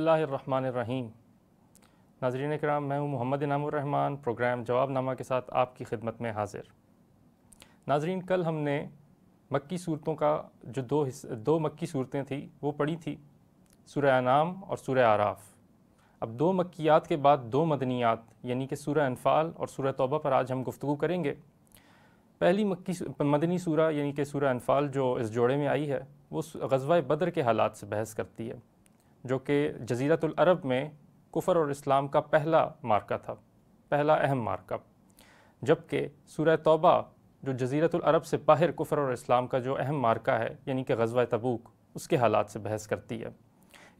बसमीम नाजरीन कराम मैं हूँ मोहम्मद इनामान प्रोग्राम जवाब नामा के साथ आपकी खिदमत में हाजिर नाजरीन कल हमने मक्की सूरतों का जो दो दो मक्की सूरतें थी वो पढ़ी थी सुर नाम और सुर आराफ़ अब दो मक्यात के बाद दो मदनियात यानी कि सुर अनफ़ाल और सूर तोबा पर आज हम गुफ्तु करेंगे पहली मक्की मदनी सूर यानी कि सूर अनफ़ाल जो इस जोड़े में आई है वो गजवा बदर के हालात से बहस करती है जो कि जजीरतुल अरब में कुफर और इस्लाम का पहला मार्का था पहला अहम मार्का जबकि सूर्य तौबा जो जजीरतुल अरब से बाहर कुफर और इस्लाम का जो अहम मार्का है यानी कि गजवा तबूक उसके हालात से बहस करती है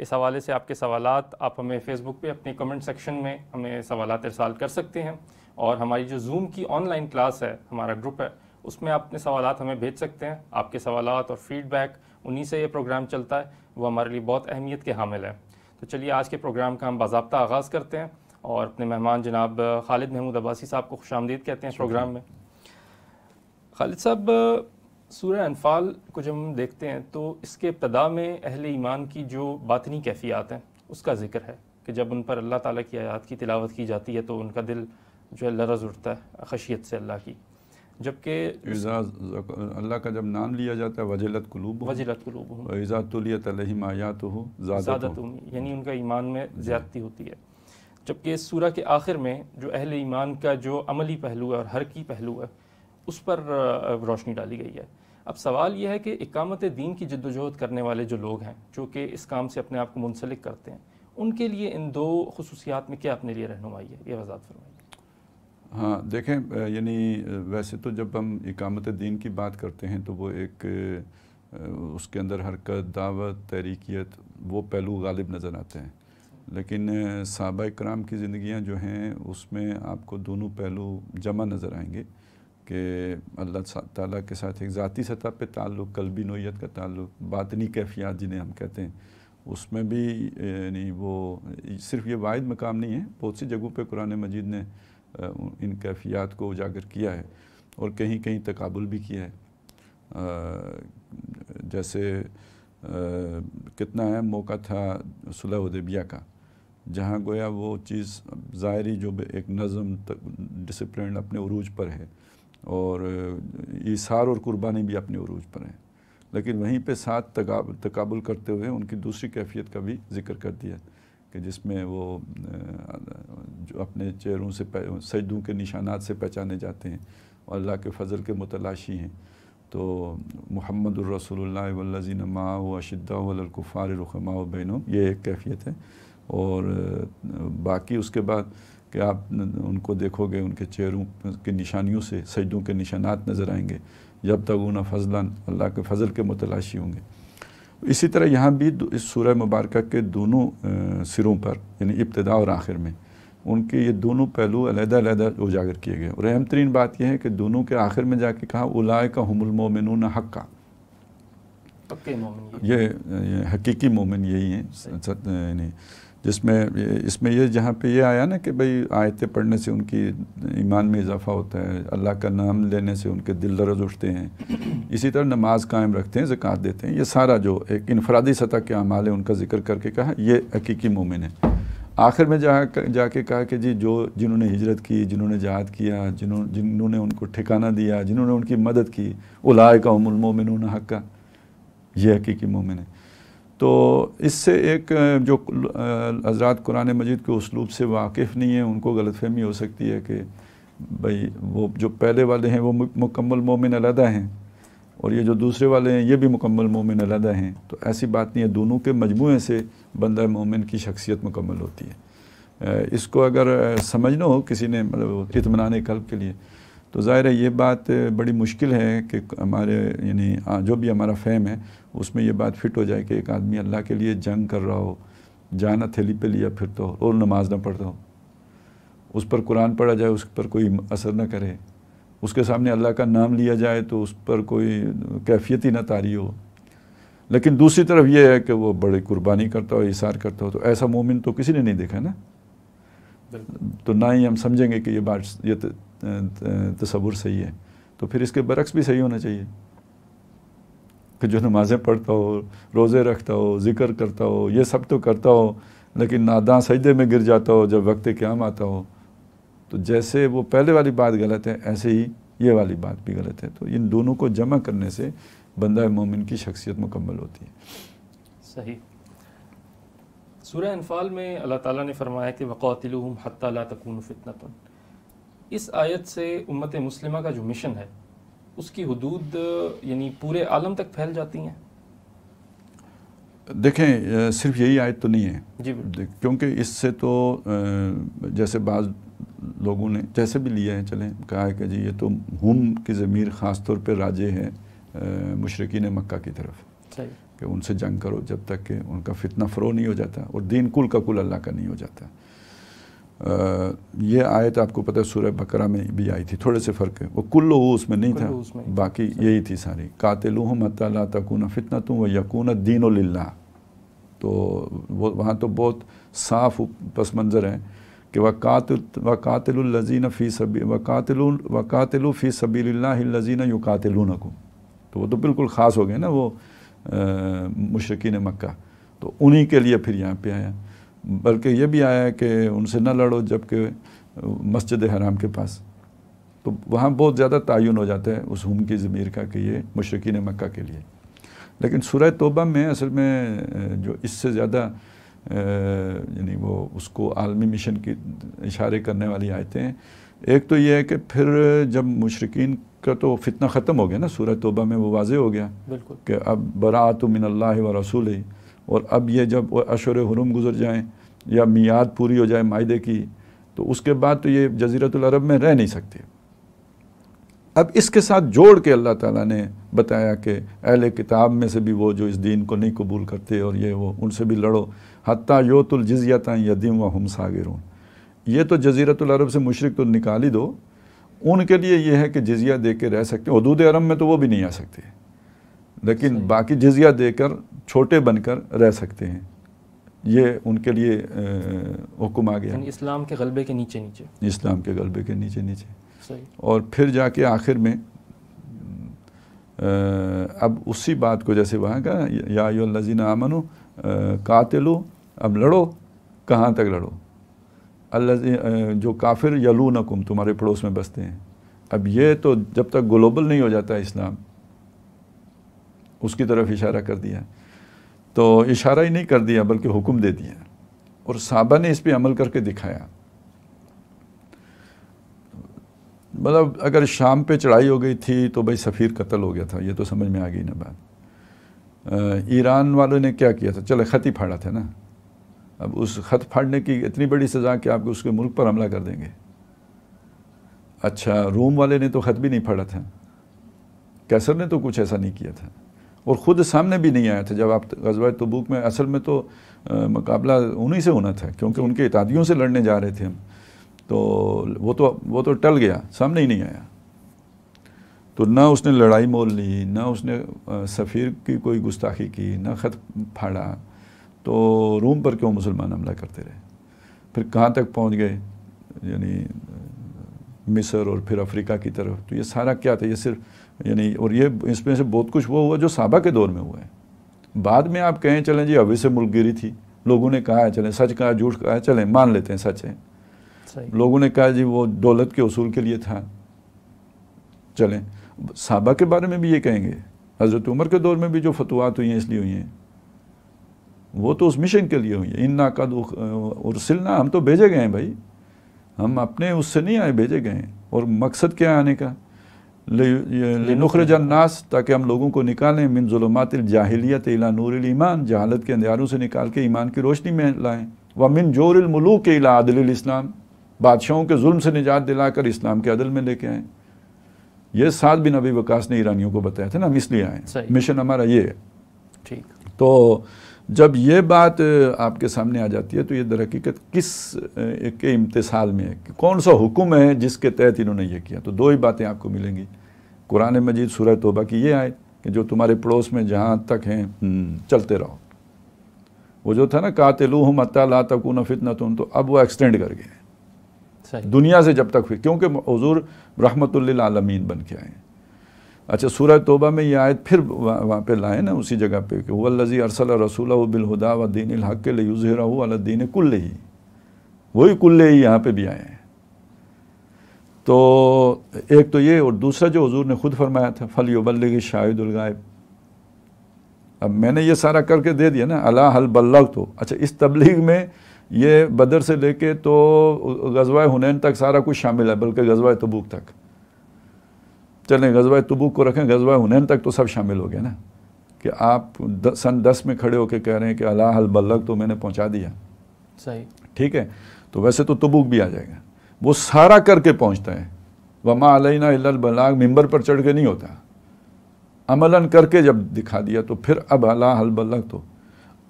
इस हवाले से आपके सवाल आप हमें फ़ेसबुक पे अपने कमेंट सेक्शन में हमें सवाल इरसाल कर सकते हैं और हमारी जो जूम की ऑनलाइन क्लास है हमारा ग्रुप है उसमें आप अपने सवाल हमें भेज सकते हैं आपके सवाल और फीडबैक उन्हीं से ये प्रोग्राम चलता है वो हमारे लिए बहुत अहमियत के हामिल है तो चलिए आज के प्रोग्राम का हम बाबा आगाज़ करते हैं और अपने मेहमान जनाब खालिद महमूद अब्बासी साहब को खुश आमदीद कहते हैं प्रोग्राम में खालिद साहब सूर्य अनफाल को जब हम देखते हैं तो इसके इब्तदा में अहल ईमान की जो बातनी कैफियात हैं उसका जिक्र है कि जब उन पर अल्लाह ताला की आयात की तिलावत की जाती है तो उनका दिल जो है लरज उठता है खशियत से अल्लाह की जबकि अल्लाह का जब नाम लिया जाता है वजीलत कलूब वजीलत कलूब ईज़ातुलियत आयात हो ज़्यादात यानी उनका ईमान में ज़्यादती होती है जबकि इस सूरह के आखिर में जो अहल ईमान का जो अमली पहलू है और हर की पहलू है उस पर रोशनी डाली गई है अब सवाल यह है कि इकामत दीन की जद्दोजहद करने वाले जो लोग हैं जो कि इस काम से अपने आप को मुंसलिक करते हैं उनके लिए इन दो खसूसियात में क्या अपने लिए रहनुमाई है ये वजात फरमाई हाँ देखें यानी वैसे तो जब हम इकामत दीन की बात करते हैं तो वो एक उसके अंदर हरकत दावत तहरीकियत वो पहलू गालिब नज़र आते हैं लेकिन सबा कराम की ज़िंदियाँ जो हैं उसमें आपको दोनों पहलू जमा नज़र आएंगे कि अल्लाह ताला के साथ एक ज़ाती सतह पे ताल्लुक़ कलबी नोयत का ताल्लुक़ बातनी कैफियात जिन्हें हम कहते हैं उसमें भी यानी वो सिर्फ ये वाद मकाम नहीं है बहुत सी जगहों पर कुरान मजीद ने इन कैफियत को उजागर किया है और कहीं कहीं तकबुल भी किया है जैसे कितना अहम मौका था सुलह उदबिया का जहाँ गोया वो चीज़ ज़ाहरी जो एक नज़म डिसप्लिन अपने अरूज पर है और इसार और कुर्बानी भी अपने अरूज पर है लेकिन वहीं पे साथ तकबुल करते हुए उनकी दूसरी कैफियत का भी जिक्र कर दिया कि जिसमें वो जो अपने चेहरों से सजदों के निशानात से पहचाने जाते हैं और अल्लाह के फजल के मुतलाशी हैं तो मोहम्मद रसोल्लाजी नमा अशिद्दाकुफ़ार रखमा बैन ये एक कैफियत है और बाकी उसके बाद कि आप उनको देखोगे उनके चेहरों की निशानियों से सजदों के निशानात नज़र आएंगे जब तक उन्हें फजला अल्लाह के फजल के मुतलाशी होंगे इसी तरह यहाँ भी इस सूर्य मुबारक के दोनों सिरों पर यानी इब्तदा और आखिर में उनके ये दोनों पहलू अलहदादा उजागर किए गए और अहम तरीन बात यह है कि दोनों के आखिर में जाके कहा उलाय का हमलमोमिन हक्का ये, ये, ये हकीकी मोमिन यही हैं जिसमें इसमें ये जहाँ पे ये आया ना कि भाई आयतें पढ़ने से उनकी ईमान में इजाफा होता है अल्लाह का नाम लेने से उनके दिल दरज उठते हैं इसी तरह नमाज कायम रखते हैं जक़ात देते हैं ये सारा जो एक इनफरादी सतह के अमाल है उनका जिक्र करके कहा ये हकीकी मोमिन है आखिर में जा जाके कहा कि जी जो जिन्होंने हिजरत की जिन्होंने जहाद किया जिन्हों जिन्होंने उनको ठिकाना दिया जिन्होंने उनकी मदद की उलाय का उमुलमोमिन हक़ का ये हकीकी मोमिन है तो इससे एक जो हजरात कुरान मजीद के उसलूब से वाकिफ़ नहीं है उनको गलत फहमी हो सकती है कि भाई वो जो पहले वाले हैं वो मुकम्मल मोमिन अलहदा हैं और ये जो दूसरे वाले हैं ये भी मुकम्मल मोमिन अलहदा हैं तो ऐसी बात नहीं है दोनों के मजमू से बंदा मोमिन की शख्सियत मुकम्मल होती है इसको अगर समझना हो किसी ने मतलब इतमान कल्ब के लिए तो ज़ाहिर है ये बात बड़ी मुश्किल है कि हमारे यानी जो भी हमारा फैम है उसमें ये बात फिट हो जाए कि एक आदमी अल्लाह के लिए जंग कर रहा हो जाना थैली पे लिया फिरता हो और नमाज ना पढ़ता हो उस पर कुरान पढ़ा जाए उस पर कोई असर ना करे उसके सामने अल्लाह का नाम लिया जाए तो उस पर कोई कैफियत ही ना तारी हो लेकिन दूसरी तरफ यह है कि वो बड़ी कुर्बानी करता हो इशार करता हो तो ऐसा मोमिन तो किसी ने नहीं देखा ना तो ना ही हम समझेंगे कि ये बात ये तस्वुर तो सही है तो फिर इसके बरक्स भी सही होना चाहिए कि जो नमाज़ें पढ़ता हो रोज़े रखता हो ज़िक्र करता हो ये सब तो करता हो लेकिन नादा सजदे में गिर जाता हो जब वक्त क्याम आता हो तो जैसे वो पहले वाली बात गलत है ऐसे ही ये वाली बात भी गलत है तो इन दोनों को जमा करने से बंदा मोमिन की शख्सियत मुकम्मल होती है सही सूर्य अनफाल में अल्लाह ताला ने फरमाया कि वक़ातिलहम हत्ता ला तकून फ़ितनतुन इस आयत से उम्मत मुस्लिमा का जो मिशन है उसकी हदूद यानी पूरे आलम तक फैल जाती हैं देखें सिर्फ यही आयत तो नहीं है जी क्योंकि इससे तो जैसे बाज लोगों ने जैसे भी लिया है चलें कहा है कि जी ये तो हम की ज़मीर ख़ास तौर पर राजे हैं मुशरकिन मक्का की तरफ कि उनसे जंग करो जब तक कि उनका फितना फ़रो नहीं हो जाता और दीन कुल का कुल अल्लाह का नहीं हो जाता ये आयत आपको पता है सूर्य बकरा में भी आई थी थोड़े से फ़र्क है वो कुल्लो उसमें नहीं था उसमें। बाकी यही थी सारी कातिलूह मतला तकून फितना तुम व यकून दीन ला तो वो वहाँ तो बहुत साफ पस मंज़र है कि व कातिल व कातिलजीन फ़ी सबी व कातिल व कातिल फ़ी सबील्लाजीन यू नको तो वो तो बिल्कुल ख़ास हो गए ना वो मशरकिन मक्का तो उन्हीं के लिए फिर यहाँ पे आया बल्कि ये भी आया है कि उनसे ना लड़ो जबकि मस्जिद हराम के पास तो वहाँ बहुत ज़्यादा तयन हो जाता है उस हम की ज़मीर का कि ये मशरकिन मक्का के लिए लेकिन सूर्य तोबा में असल में जो इससे ज़्यादा यानी वो उसको आलमी मिशन की इशारे करने वाली आयतें हैं एक तो ये है कि फिर जब मशरकिन का तो फितना ख़त्म हो गया ना सूरह तोबा में वो वाज हो गया कि अब बरात मिनल्ला व रसूल ही और अब ये जब अशर हरूम गुजर जाएँ या मियाद पूरी हो जाए माहे की तो उसके बाद तो ये जजीरतलरब अरब में रह नहीं सकते अब इसके साथ जोड़ के अल्लाह ताला ने बताया कि अहल किताब में से भी वो जो इस दीन को नहीं कबूल करते और ये वो उनसे भी लड़ो हती योतुल जजियाता यदीम व हम सागिरून ये तो जजीरतलरब अरब से मुशरक तो निकाल ही दो उनके लिए यह है कि जजिया दे के रह सकते हदूद अरब में तो वो भी नहीं आ सकते लेकिन बाकी जजिया देकर छोटे बनकर रह सकते हैं ये उनके लिए हुक्म आ गया इस्लाम के गलबे के नीचे नीचे इस्लाम के गलबे के नीचे नीचे और फिर जाके आखिर में आ, अब उसी बात को जैसे वहाँ का या लजीन आमनो कातिलो अब लड़ो कहाँ तक लड़ो अल्लाह जो काफिर यलू नकुम तुम्हारे पड़ोस में बसते हैं अब ये तो जब तक ग्लोबल नहीं हो जाता इस्लाम उसकी तरफ इशारा कर दिया तो इशारा ही नहीं कर दिया बल्कि हुक्म दे दिया और साहबा ने इस पर अमल करके दिखाया मतलब अगर शाम पे चढ़ाई हो गई थी तो भाई सफ़ीर कत्ल हो गया था ये तो समझ में आ गई ना बात ईरान वालों ने क्या किया था चले खत ही फाड़ा था ना अब उस खत फाड़ने की इतनी बड़ी सज़ा कि आप उसके मुल्क पर हमला कर देंगे अच्छा रोम वाले ने तो खत भी नहीं फाड़ा था कैसर ने तो कुछ ऐसा नहीं किया था और ख़ुद सामने भी नहीं आया था जब आप गजवा तबूक में असल में तो मुकाबला उन्हीं से होना था क्योंकि उनके इतादियों से लड़ने जा रहे थे हम तो वो तो वो तो टल गया सामने ही नहीं आया तो ना उसने लड़ाई मोल ली ना उसने सफ़ीर की कोई गुस्ताखी की ना ख़त फाड़ा तो रूम पर क्यों मुसलमान हमला करते रहे फिर कहाँ तक पहुँच गए यानी मिस्र और फिर अफ्रीका की तरफ तो ये सारा क्या था ये सिर्फ यानी और ये इसमें से बहुत कुछ वो हुआ जो साबा के दौर में हुआ है बाद में आप कहें चलें जी अभी से गिरी थी लोगों ने कहा है चलें सच कहा झूठ कहा है चलें मान लेते हैं सच है लोगों ने कहा जी वो दौलत के असूल के लिए था चलें साबा के बारे में भी ये कहेंगे हज़रत उमर के दौर में भी जो फतवात हुई हैं इसलिए हुई हैं वो तो उस मिशन के लिए हुई है इन नाकद और सिलना हम तो भेजे गए हैं भाई हम अपने उससे नहीं आए भेजे गए हैं और मकसद क्या है आने का नखरजन्नास ताकि हम लोगों को निकालें मिन जुलमात जाहिलियत इला नूर ईमान जहालत के अंधारों से निकाल के ईमान की रोशनी में लाएं व मिन के इला आदिल इस्लाम बादशाहों के जुल्म से निजात दिलाकर इस्लाम के अदल में लेके आएँ ये सात बिन अभी वकास ने ईरानियों को बताया था ना हम इसलिए आए मिशन हमारा ये है ठीक तो जब ये बात आपके सामने आ जाती है तो ये दरक़ीकत किस के इम्तसाल में है कि कौन सा हुक्म है जिसके तहत इन्होंने ये किया तो दो ही बातें आपको मिलेंगी कुरान मजीद सूरह तोबा की ये आए कि जो तुम्हारे पड़ोस में जहाँ तक हैं हम्म, चलते रहो वो जो था ना कातिलू हम अत्ता ला तकून फितना तुम तो अब वो एक्सटेंड कर गए दुनिया से जब तक फिर क्योंकि हजूर रहमतुल्लिल आलमीन बन के आए हैं अच्छा सूरह तोबा में ये आयत फिर वहाँ पे लाए ना उसी जगह पे कि वल्लजी अरसल रसूल बिलहुदा व दीन हक़ के यूज़रा दीन कुल्ले ही वही कुल्ले ही यहाँ पे भी आए हैं तो एक तो ये और दूसरा जो हजूर ने खुद फरमाया था फल युबल्लि शाहिदुलगायब अब मैंने ये सारा करके दे दिया ना अला हल बल्लग तो अच्छा इस तबलीग में ये बदर से लेके तो गजवा हुनैन तक सारा कुछ शामिल है बल्कि गजवा तबूक तक चलें गजबा तबूक को रखें गजबा हुनैन तक तो सब शामिल हो गया ना कि आप द, सन दस में खड़े होकर कह रहे हैं कि अला अलबल्लग तो मैंने पहुँचा दिया सही ठीक है तो वैसे तो तबूक भी आ जाएगा वो सारा करके पहुँचता है वमा अलैना बलाग मिंबर पर चढ़ के नहीं होता अमलन करके जब दिखा दिया तो फिर अब अला अलबल्लग तो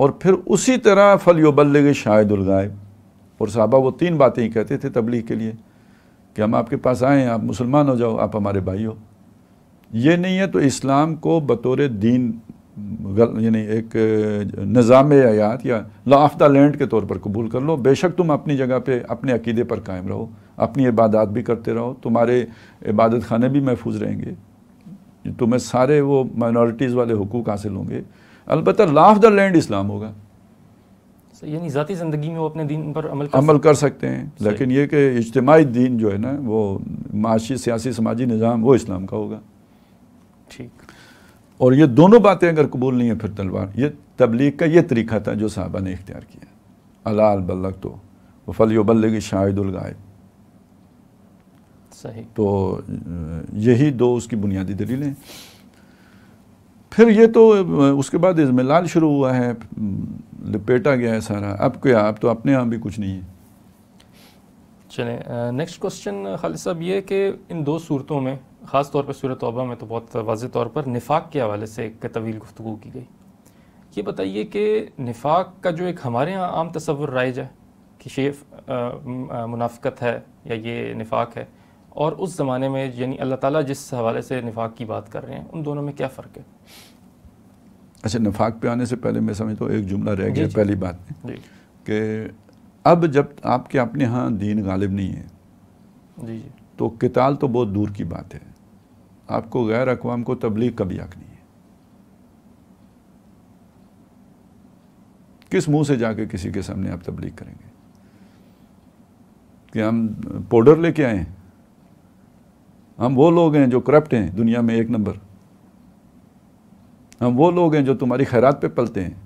और फिर उसी तरह शाहिदुल गायब और साहबा वो तीन बातें ही कहते थे तबलीग के लिए कि हम आपके पास आएँ आप मुसलमान हो जाओ आप हमारे भाई हो ये नहीं है तो इस्लाम को बतौर दीन यानी एक निज़ाम आयात या लॉ द लैंड के तौर पर कबूल कर लो बेशक तुम अपनी जगह पे अपने अकीदे पर कायम रहो अपनी इबादत भी करते रहो तुम्हारे इबादत खाने भी महफूज रहेंगे तुम्हें सारे वो माइनॉरिटीज़ वाले हकूक़ हासिल होंगे अलबत्त लाफ द लैंड इस्लाम होगा यानी ज़ाती ज़िंदगी में वो अपने दीन पर अमल कर अमल कर सकते हैं लेकिन ये कि इज्तमाही दिन जो है ना वो माशी सियासी समाजी निज़ाम वो इस्लाम का होगा ठीक और ये दोनों बातें अगर कबूल नहीं है फिर तलवार ये तबलीग का ये तरीका था जो साहबा ने इख्तियार किया अलाल बल्लक तो वफलबल्लगी शाहिदुलगायब सही तो यही दो उसकी बुनियादी दलीलें फिर ये तो उसके बाद लाल शुरू हुआ है लपेटा गया है सारा अब क्या अब तो अपने आप भी कुछ नहीं है चलें नेक्स्ट क्वेश्चन खालिद साहब ये कि इन दो सूरतों में ख़ास तौर पर सूरत तोबा में तो बहुत वाज तौर पर निफाक के हवाले से एक तवील गुफ्तु की गई ये बताइए कि निफाक का जो एक हमारे यहाँ आम तस्वुर राइज है कि शेफ मुनाफ़त है या ये निफाक है और उस ज़माने में यानी अल्लाह ताला जिस हवाले से निफाक की बात कर रहे हैं उन दोनों में क्या फ़र्क है अच्छा निफाक पे आने से पहले मैं समझता हूँ एक जुमला रह गया पहली बात कि अब जब आपके अपने यहाँ दीन गालिब नहीं है जी जी तो किताल तो बहुत दूर की बात है आपको गैर अकवाम को तबलीग कभी हक नहीं है किस मुंह से जाके किसी के सामने आप तबलीग करेंगे कि हम पाउडर लेके आए हैं हम वो लोग हैं जो करप्ट हैं दुनिया में एक नंबर हम वो लोग हैं जो तुम्हारी खैरात पे पलते हैं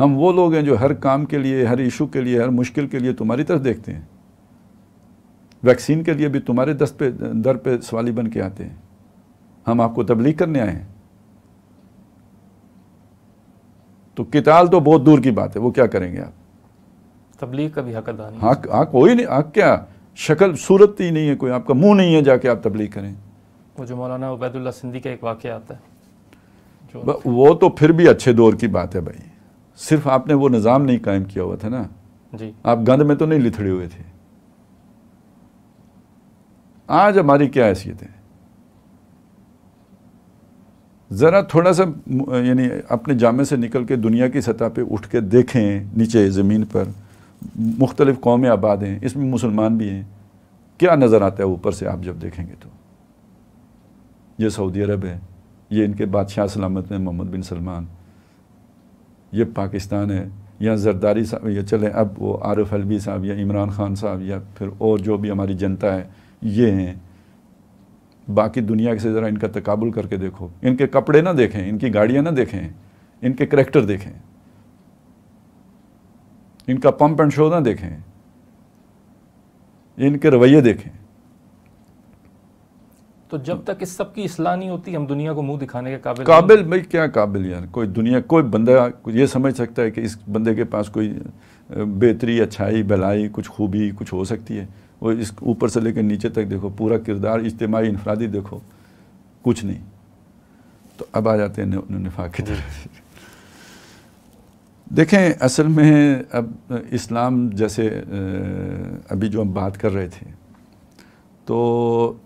हम वो लोग हैं जो हर काम के लिए हर इशू के लिए हर मुश्किल के लिए तुम्हारी तरफ देखते हैं वैक्सीन के लिए भी तुम्हारे दस्त पे दर पे सवाली बन के आते हैं हम आपको तबलीग करने आए हैं तो किताल तो बहुत दूर की बात है वो क्या करेंगे आप तबलीग का भी हक अदा नहीं हक हक हो ही नहीं हक क्या शक्ल सूरत ही नहीं है कोई आपका मुंह नहीं है जाके आप तबलीग करें वो जो मौलाना उबैदुल्ला सिंधी का एक वाक्य आता है जो वो तो फिर भी अच्छे दौर की बात है भाई सिर्फ आपने वो निज़ाम नहीं कायम किया हुआ था ना जी आप गंद में तो नहीं लिथड़े हुए थे आज हमारी क्या हैसियत है ज़रा थोड़ा सा यानी अपने जामे से निकल के दुनिया की सतह पे उठ के देखें नीचे ज़मीन पर मुख्तलिफ़ कौमें आबाद हैं इसमें मुसलमान भी हैं क्या नज़र आता है ऊपर से आप जब देखेंगे तो ये सऊदी अरब है ये इनके बादशाह सलामत हैं मोहम्मद बिन सलमान ये पाकिस्तान है या जरदारी साहब या चले अब वो आरफ अलवी साहब या इमरान खान साहब या फिर और जो भी हमारी जनता है ये हैं बाकी दुनिया से ज़रा इनका तकबुल करके देखो इनके कपड़े ना देखें इनकी गाड़ियाँ ना देखें इनके करेक्टर देखें इनका पंप एंड शो ना देखें इनके रवैये देखें तो जब तक इस सब की इसलाह नहीं होती हम दुनिया को मुंह दिखाने के काबिल काबिल भाई क्या काबिल यार कोई दुनिया कोई बंदा ये समझ सकता है कि इस बंदे के पास कोई बेहतरी अच्छाई भलाई कुछ खूबी कुछ हो सकती है वो इस ऊपर से लेकर नीचे तक देखो पूरा किरदार इज्तमाही इनफरादी देखो कुछ नहीं तो अब आ जाते हैं निफा की तरफ देखें असल में अब इस्लाम जैसे अभी जो हम बात कर रहे थे तो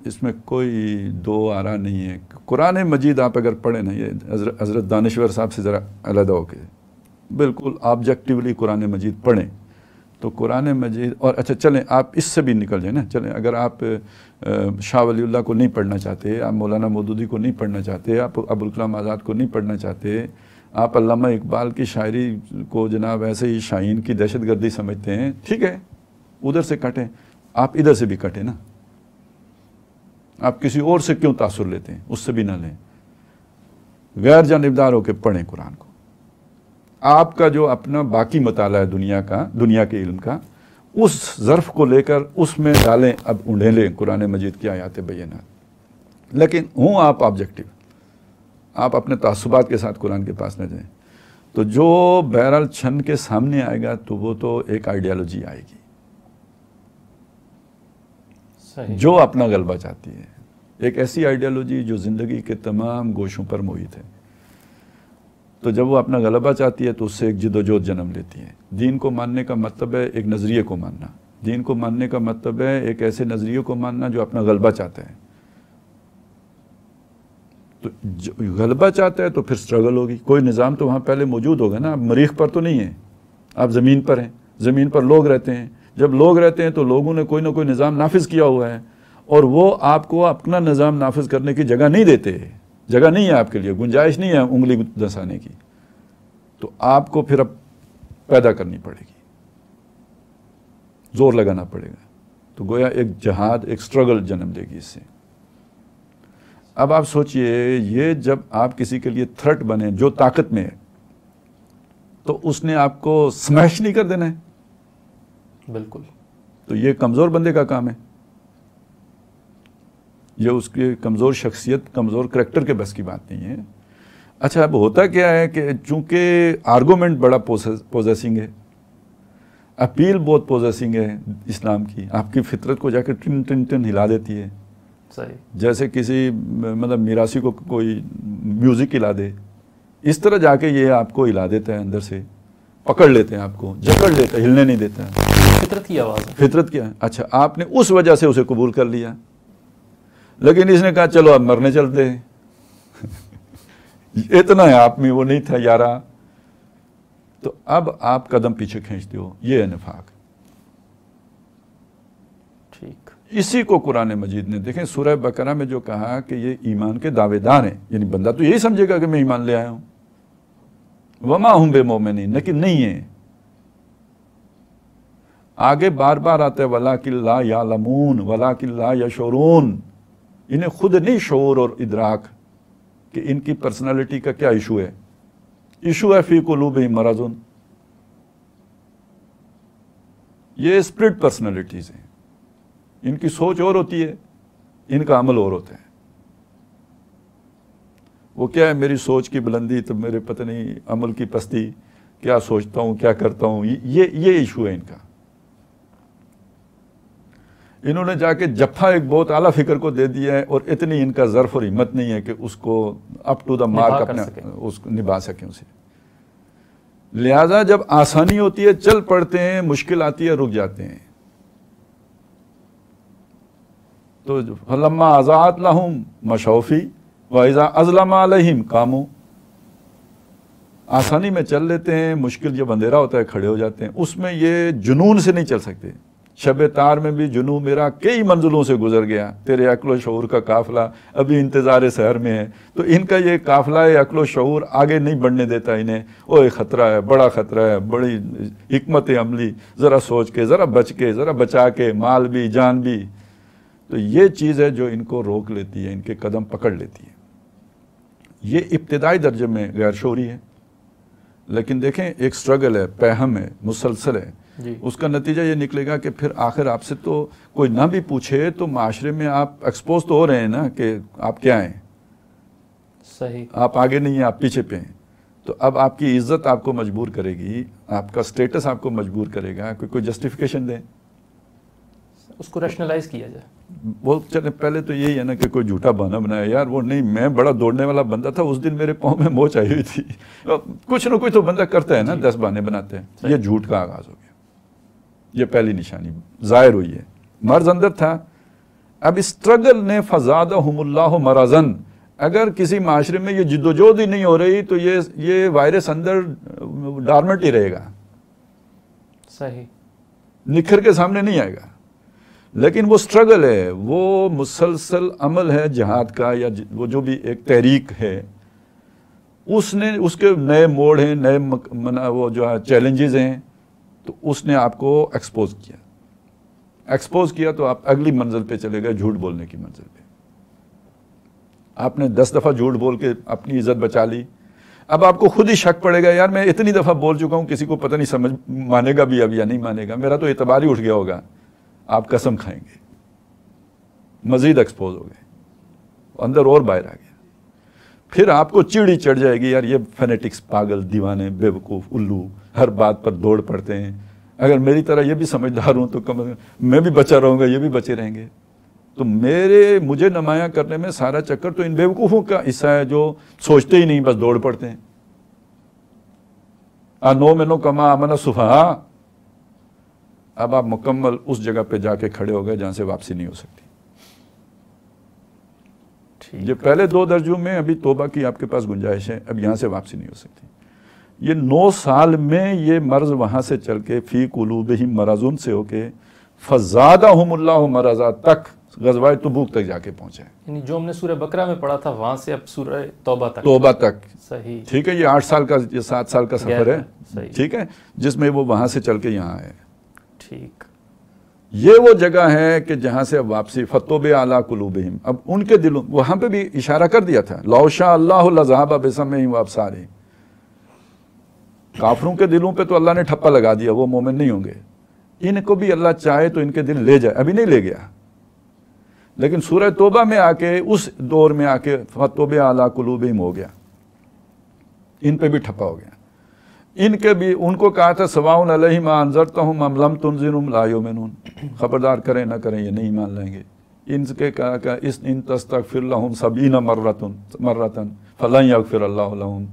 इसमें कोई दो आरा नहीं है कुरान मजीद आप अगर पढ़ें ना ये हज़रत दानश्वर साहब से ज़रा अलहदा होके बिल्कुल ऑब्जेक्टिवली कुरान मजीद पढ़ें तो कुरान मजीद और अच्छा चलें आप इससे भी निकल जाए ना चलें अगर आप शाह वलील्ला को नहीं पढ़ना चाहते आप मौलाना मदूदी को नहीं पढ़ना चाहते आप अबुल कलाम आज़ाद को नहीं पढ़ना चाहते आप अलामा इकबाल की शायरी को जनाब ऐसे ही शाहीन की दहशत गर्दी समझते हैं ठीक है उधर से कटें आप इधर से भी कटें ना आप किसी और से क्यों तासुर लेते हैं उससे भी ना लें गैर जानबदार होकर पढ़ें कुरान को आपका जो अपना बाकी मताल है दुनिया का दुनिया के इल्म का उस ज़र्फ को लेकर उसमें डालें अब उन्हें कुरान मजीद की आयात बैनात लेकिन हूँ आप ऑब्जेक्टिव आप अपने तसुबात के साथ कुरान के पास न जाएं तो जो बहरहाल छन के सामने आएगा तो वो तो एक आइडियालॉजी आएगी सही जो अपना गलबा चाहती है एक ऐसी आइडियालॉजी जो ज़िंदगी के तमाम गोशों पर मोहित है तो जब वो अपना गलबा चाहती है तो उससे एक जिदोजोद जन्म लेती है दीन को मानने का मतलब है एक नज़रिए को मानना दीन को मानने का मतलब है एक ऐसे नज़रिए को मानना जो अपना गलबा चाहता है तो गलबा चाहता है तो फिर स्ट्रगल होगी कोई निज़ाम तो वहाँ पहले मौजूद होगा ना आप मरीख पर तो नहीं है आप ज़मीन पर हैं ज़मीन पर लोग रहते हैं जब लोग रहते हैं तो लोगों ने कोई ना कोई निज़ाम नाफिज किया हुआ है और वो आपको अपना निज़ाम नाफिज करने की जगह नहीं देते जगह नहीं है आपके लिए गुंजाइश नहीं है उंगली दसाने की तो आपको फिर अब पैदा करनी पड़ेगी ज़ोर लगाना पड़ेगा तो गोया एक जहाद एक स्ट्रगल जन्म देगी इससे अब आप सोचिए ये जब आप किसी के लिए थ्रेट बने जो ताकत में है तो उसने आपको स्मैश नहीं कर देना है बिल्कुल तो ये कमज़ोर बंदे का काम है ये उसके कमज़ोर शख्सियत कमज़ोर करेक्टर के बस की बात नहीं है अच्छा अब होता क्या है कि चूंकि आर्गूमेंट बड़ा पोजेसिंग है अपील बहुत पोजेसिंग है इस्लाम की आपकी फितरत को जाकर टिन टिन टिन हिला देती है सही जैसे किसी मतलब मीरासी को कोई म्यूज़िक हिला दे इस तरह जाके ये आपको हिला देते हैं अंदर से पकड़ लेते हैं आपको जकड़ लेते हैं हिलने नहीं देते हैं फितरत की आवाज़ फितरत क्या है अच्छा आपने उस वजह से उसे कबूल कर लिया लेकिन इसने कहा चलो अब मरने चलते इतना है आप में वो नहीं था यारा तो अब आप कदम पीछे खींचते हो ये है निफाक इसी को कुरान मजीद ने देखें सूरह बकरा में जो कहा कि ये ईमान के दावेदार हैं यानी बंदा तो यही समझेगा कि मैं ईमान ले आया हूं वमा हूं बे मोमिन लेकिन नहीं है आगे बार बार आते वला किला या लमून वला किला या शोरून इन्हें खुद नहीं शोर और इदराक कि इनकी पर्सनालिटी का क्या इशू है इशू है फी बे मराजुन ये स्प्रिट पर्सनैलिटीज हैं इनकी सोच और होती है इनका अमल और होता है वो क्या है मेरी सोच की बुलंदी तो मेरे पता नहीं अमल की पस्ती क्या सोचता हूँ क्या करता हूँ ये ये इशू है इनका इन्होंने जाके जफ्फा एक बहुत आला फिक्र को दे दिया है और इतनी इनका जरफ और हिम्मत नहीं है कि उसको अप टू द मार्क अपने उसको निभा सके उसे लिहाजा जब आसानी होती है चल पड़ते हैं मुश्किल आती है रुक जाते हैं तो लम्मा आज़ात लहम मशौफ़ी वाइज़ा अजलमा आलिम कामू आसानी में चल लेते हैं मुश्किल जब अंधेरा होता है खड़े हो जाते हैं उसमें ये जुनून से नहीं चल सकते शब तार में भी जुनू मेरा कई मंजिलों से गुजर गया तेरे अकलो शूर का काफिला अभी इंतज़ार शहर में है तो इनका ये काफिला अकलो शूर आगे नहीं बढ़ने देता इन्हें ओ ख़तरा है बड़ा ख़तरा है बड़ी हमत अमली ज़रा सोच के ज़रा बच के ज़रा बचा के माल भी जान भी तो ये चीज़ है जो इनको रोक लेती है इनके कदम पकड़ लेती है ये इब्तदाई दर्जे में गैर शोरी है लेकिन देखें एक स्ट्रगल है पहम है मुसलसल है उसका नतीजा ये निकलेगा कि फिर आखिर आपसे तो कोई ना भी पूछे तो माशरे में आप एक्सपोज तो हो रहे हैं ना कि आप क्या हैं सही आप आगे नहीं हैं आप पीछे पे हैं तो अब आपकी इज्जत आपको मजबूर करेगी आपका स्टेटस आपको मजबूर करेगा कोई कोई जस्टिफिकेशन दें उसको रैशनलाइज किया जाए वो चले पहले तो यही है ना कि कोई झूठा बहाना बनाया यार वो नहीं मैं बड़ा दौड़ने वाला बंदा था उस दिन मेरे पाँव में मोच आई हुई थी कुछ ना कुछ तो बंदा करता है ना दस बहाने बनाते हैं ये झूठ का आगाज़ हो गया ये पहली निशानी ज़ाहिर हुई है मर्ज अंदर था अब स्ट्रगल ने फजादा हमल्ला मराजन अगर किसी माशरे में ये जिदोजोद ही नहीं हो रही तो ये ये वायरस अंदर डार्मेंट uh, ही रहेगा सही निखर के सामने नहीं आएगा लेकिन वो स्ट्रगल है वो मुसलसल अमल है जहाद का या वो जो भी एक तहरीक है उसने उसके नए मोड़ हैं नए मना वो जो है चैलेंजेस हैं तो उसने आपको एक्सपोज किया एक्सपोज किया तो आप अगली मंजिल पे चले गए झूठ बोलने की मंजिल पे आपने दस दफ़ा झूठ बोल के अपनी इज्जत बचा ली अब आपको खुद ही शक पड़ेगा यार मैं इतनी दफ़ा बोल चुका हूं किसी को पता नहीं समझ मानेगा भी अब या नहीं मानेगा मेरा तो एतबार ही उठ गया होगा आप कसम खाएंगे मज़ीद एक्सपोज हो गए अंदर और बाहर आ गया फिर आपको चिड़ी चढ़ जाएगी यार ये फेनेटिक्स पागल दीवाने बेवकूफ़ उल्लू हर बात पर दौड़ पड़ते हैं अगर मेरी तरह ये भी समझदार हूं तो कम मैं भी बचा रहूंगा ये भी बचे रहेंगे तो मेरे मुझे नमाया करने में सारा चक्कर तो इन बेवकूफ़ों का हिस्सा है जो सोचते ही नहीं बस दौड़ पड़ते हैं आ नो नो कमा मना सुफहा अब आप मुकम्मल उस जगह पे जाके खड़े हो गए जहां से वापसी नहीं हो सकती ये पहले दो दर्जों में अभी तोबा की आपके पास गुंजाइश है अब यहां से वापसी नहीं हो सकती ये नौ साल में ये मर्ज वहां से चल के फ़ी कुलूब ही मराजुन से होके फजादा हमल्ला मराजा तक गजवाए तबूक तक जाके पहुंचे यानी जो हमने सूर्य बकरा में पढ़ा था वहां से अब सूर्य तोबा तक तोबा तक सही ठीक है ये आठ साल का ये सात साल का सफर है ठीक है जिसमें वो वहां से चल के यहाँ आए ठीक ये वो जगह है कि जहां से वापसी फतोब आला कुलूबहिम अब उनके दिलों वहां पे भी इशारा कर दिया था अल्लाह अल्लाहबा बेसम रही काफरों के दिलों पे तो अल्लाह ने ठप्पा लगा दिया वो मोमिन नहीं होंगे इनको भी अल्लाह चाहे तो इनके दिल ले जाए अभी नहीं ले गया लेकिन सूरह तोबा में आके उस दौर में आके फतोब आला कुलूबहिम हो गया इन पर भी ठप्पा हो गया इनके भी उनको कहा था सवाउन अलही अंजरता हूँ ममलम तुनजिन लायो मैनून खबरदार करें ना करें ये नहीं मान लेंगे इनके कहा का इस इन तस्तक फिर लहम सभी न मर्रतन मर्रतन अक फिर अल्लाम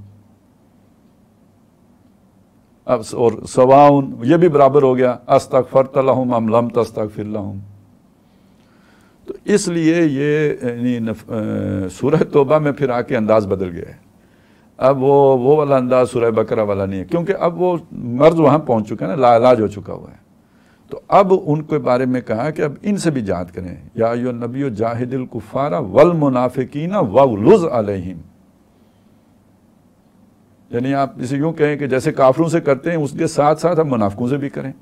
अब और सवाउन ये भी बराबर हो गया अस्तक फ़रत लहम अमलम तस्तक फिर लहुम तो इसलिए ये सूरह तोबा में फिर आके अंदाज़ बदल गया है अब वो वो वाला अंदाज सुरह बकरा वाला नहीं है क्योंकि अब वो मर्ज वहाँ पहुँच चुका है ना लालाज हो चुका हुआ है तो अब उनके बारे में कहा कि अब इनसे भी जात करें या यो नबी जाहिदिल कुफारा वल मुनाफिकीना वुज अलहिम यानी आप इसे यूँ कहें कि जैसे काफरों से करते हैं उसके साथ साथ हम मुनाफकों से भी करें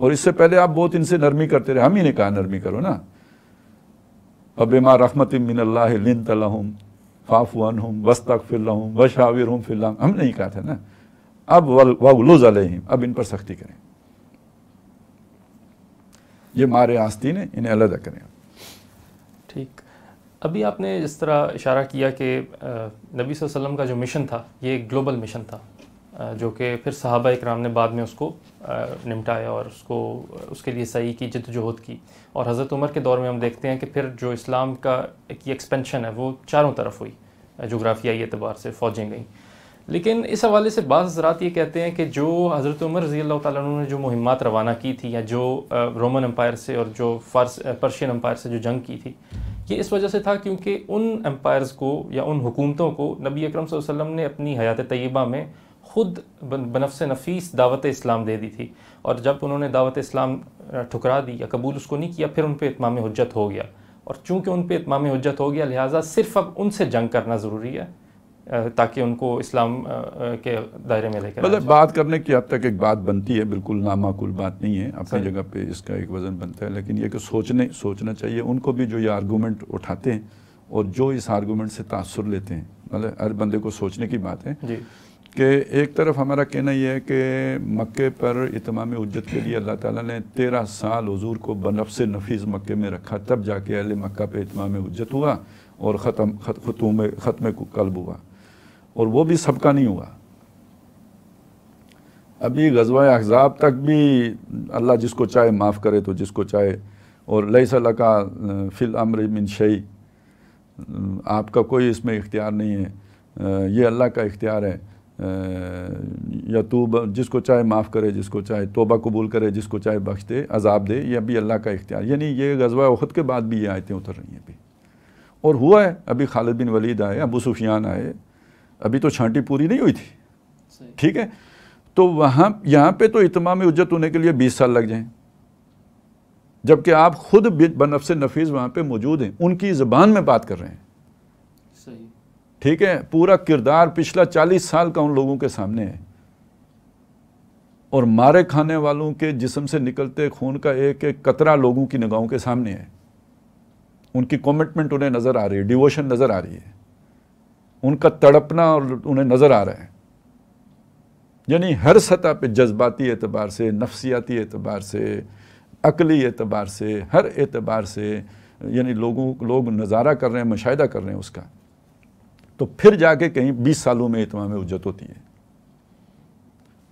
और इससे पहले आप बहुत इनसे नरमी करते रहे हम ही ने कहा नरमी करो ना अब बेमा रखमत मिन लिन तलहम फाफवन हूँ वस तक फिर हूँ व शाविर हूँ हम नहीं कहा था ना अब वलूज अलहिम अब इन पर सख्ती करें ये मारे आस्तीन है इन्हें अलग करें ठीक अभी आपने इस तरह इशारा किया कि नबी वसल्लम का जो मिशन था ये ग्लोबल मिशन था जो कि फिर साहबा इक्राम ने बाद में उसको निमटाया और उसको उसके लिए सही की जहद की और हज़रत उमर के दौर में हम देखते हैं कि फिर जो इस्लाम का एक एक्सपेंशन है वो चारों तरफ हुई जोग्राफियाई एतबार से फ़ौजें गईं लेकिन इस हवाले से बाद हज़रा ये कहते हैं कि जो हज़रत उमर रजी अल्लाह तु ने जो मुहिमात रवाना की थी या जो रोमन अम्पायर से और जो फारस पर्शियन अम्पायर से जो जंग की थी ये इस वजह से था क्योंकि उन एम्पायर्स को या उन हुकूमतों को नबी अकरम वसल्लम ने अपनी हयात तय्यबा में खुद बनफ़ नफीस दावत इस्लाम दे दी थी और जब उन्होंने दावत इस्लाम ठुकरा दी या कबूल उसको नहीं किया फिर उन पर इतमाम हजत हो गया और चूँकि उन पर इतमाम हजत हो गया लिहाजा सिर्फ अब उनसे जंग करना ज़रूरी है ताकि उनको इस्लाम के दायरे में लेकर मतलब बात करने की अब तक एक बात बनती है बिल्कुल नामाकुल बात नहीं है अपनी जगह पे इसका एक वज़न बनता है लेकिन ये कि सोचने सोचना चाहिए उनको भी जो ये आर्गूमेंट उठाते हैं और जो इस आर्गूमेंट से तासर लेते हैं मतलब हर बंदे को सोचने की बात है जी कि एक तरफ हमारा कहना यह है कि मक्के पर इतमाम उज्जत के लिए अल्लाह ताला ने तेरह साल हजूर को बनफ से नफीस मक्के में रखा तब जाके अहल मक्का पे इतमाम उज्जत हुआ और ख़त्म खतूम ख़त्म कल्ब हुआ और वो भी सबका नहीं हुआ अभी गजवा अहजाब तक भी अल्लाह जिसको चाहे माफ़ करे तो जिसको चाहे और लई का फिल अमर मिन शई आपका कोई इसमें इख्तियार नहीं है ये अल्लाह का इख्तियार है या तो जिसको चाहे माफ़ करे जिसको चाहे तोबा कबूल करे जिसको चाहे बख्श दे अजाब दे यह भी अल्लाह का इख्तियार यानी ये गजवा वहद के बाद भी ये आयतें उतर रही हैं अभी और हुआ है अभी खालिद बिन वलीद आए अबू सुफियान आए अभी तो छांटी पूरी नहीं हुई थी ठीक है तो वहाँ यहाँ पर तो इतमाम उज्जत होने के लिए बीस साल लग जाएँ जबकि आप खुद बनफ नफीस वहाँ पर मौजूद हैं उनकी ज़बान में बात कर रहे हैं ठीक है पूरा किरदार पिछला चालीस साल का उन लोगों के सामने है और मारे खाने वालों के जिसम से निकलते खून का एक एक कतरा लोगों की निगाहों के सामने है उनकी कमिटमेंट उन्हें नज़र आ रही है डिवोशन नज़र आ रही है उनका तड़पना और उन्हें नज़र आ रहा है यानी हर सतह पे जज्बाती एतबार से नफसियाती एतबार से अकली एतबार से हर एतबार से यानी लोगों लोग नज़ारा कर रहे हैं मुशाह कर रहे हैं उसका तो फिर जाके कहीं बीस सालों में इतमाम उज्जत होती है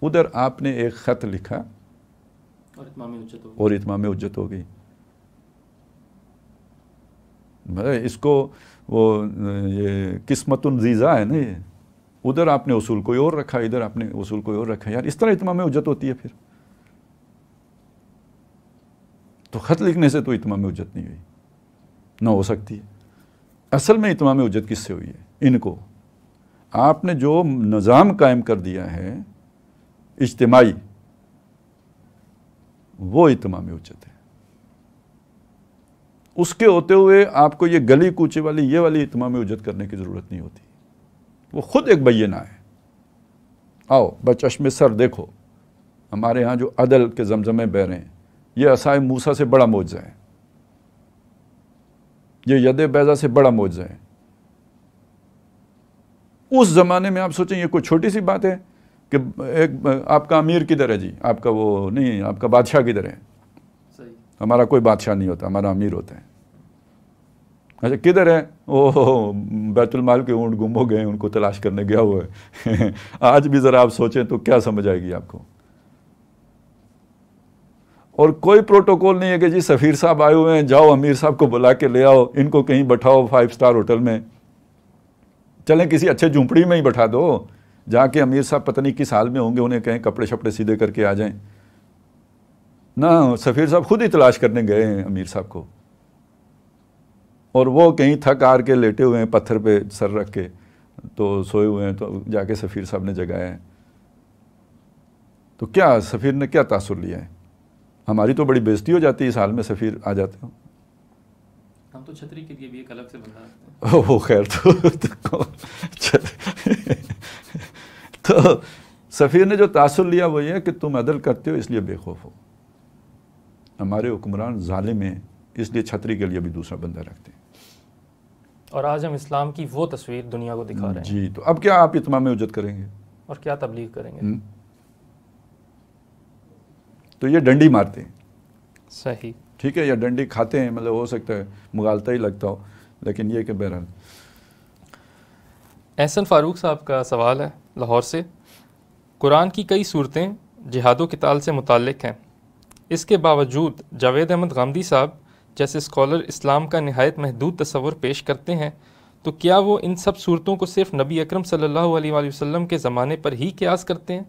उधर आपने एक ख़त लिखा और इतमाम उज्जत हो गई मतलब इसको वो ये किस्मत जीज़ा है ना ये उधर आपने उसूल कोई और रखा इधर आपने उसूल कोई और रखा यार इस तरह इतमाम उज्जत होती है फिर तो ख़त लिखने से तो इतमाम उज्जत नहीं हुई ना हो सकती है असल में इतमाम उज्जत किससे हुई है इनको आपने जो निज़ाम कायम कर दिया है इज्तमाही वो इतमाम उचित है उसके होते हुए आपको ये गली कूचे वाली ये वाली इतमाम उजत करने की ज़रूरत नहीं होती वो ख़ुद एक बैना है आओ बचश्म सर देखो हमारे यहाँ जो अदल के जमजमे बह रहे हैं ये असाय मूसा से बड़ा मुआवजा है ये यद बैजा से बड़ा मुआवजा है उस ज़माने में आप सोचें ये कोई छोटी सी बात है कि एक आपका अमीर किधर है जी आपका वो नहीं आपका बादशाह किधर है हमारा कोई बादशाह नहीं होता हमारा अमीर होता है अच्छा किधर है ओ बैतुलमाल के ऊँट गुम हो गए उनको तलाश करने गया हुआ है आज भी ज़रा आप सोचें तो क्या समझ आएगी आपको और कोई प्रोटोकॉल नहीं है कि जी सफ़ीर साहब आए हुए हैं जाओ अमीर साहब को बुला के ले आओ इनको कहीं बैठाओ फाइव स्टार होटल में चलें किसी अच्छे झोंपड़ी में ही बैठा दो जाके अमीर साहब पता नहीं किस हाल में होंगे उन्हें कहें कपड़े शपड़े सीधे करके आ जाएं ना सफ़ीर साहब खुद ही तलाश करने गए हैं अमीर साहब को और वो कहीं थक हार के लेटे हुए हैं पत्थर पे सर रख के तो सोए हुए हैं तो जाके सफ़ीर साहब ने जगाया है तो क्या सफ़ीर ने क्या तासुर लिया है हमारी तो बड़ी बेजती हो जाती है इस हाल में सफ़ीर आ जाते हो तो छतरी के लिए भी एक अलग से बना वो खैर तो, तो, तो सफ़ीर ने जो तासुर लिया वो ये कि तुम अदल करते हो इसलिए बेखौफ हो हमारे हुक्मरान ालिम हैं इसलिए छतरी के लिए भी दूसरा बंदा रखते हैं और आज हम इस्लाम की वो तस्वीर दुनिया को दिखा रहे हैं जी तो अब क्या आप इतमाम उजत करेंगे और क्या तबलीग करेंगे हम्म। तो ये डंडी मारते हैं सही ठीक है या डंडी खाते हैं मतलब हो सकता है मुगालता ही लगता हो लेकिन ये कि बहरहाल एहसन फारूक साहब का सवाल है लाहौर से कुरान की कई सूरतें जिहादो किताल से मुतक़ हैं इसके बावजूद जावेद अहमद गांधी साहब जैसे स्कॉलर इस्लाम का नहायत महदूद तस्वर पेश करते हैं तो क्या वो इन सब सूरतों को सिर्फ नबी अक्रम सल्ला वसम के ज़माने पर ही क्यास करते हैं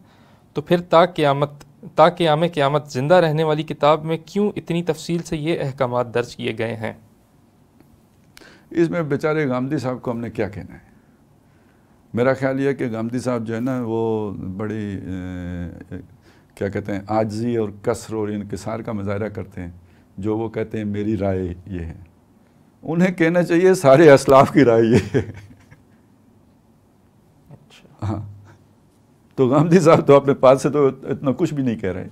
तो फिर ता क़्यामत ताकि आम क़्यामत ज़िंदा रहने वाली किताब में क्यों इतनी तफसील से ये अहकाम दर्ज किए गए हैं इसमें बेचारे गांधी साहब को हमने क्या कहना है मेरा ख्याल यह कि गांधी साहब जो है ना वो बड़ी ए, क्या कहते हैं आजी और कसर और इनकसार का मुजाहरा करते हैं जो वो कहते हैं मेरी राय ये है उन्हें कहना चाहिए सारे असलाफ की राय ये है अच्छा हाँ तो गांधी साहब तो अपने पास से तो इतना कुछ भी नहीं कह रहे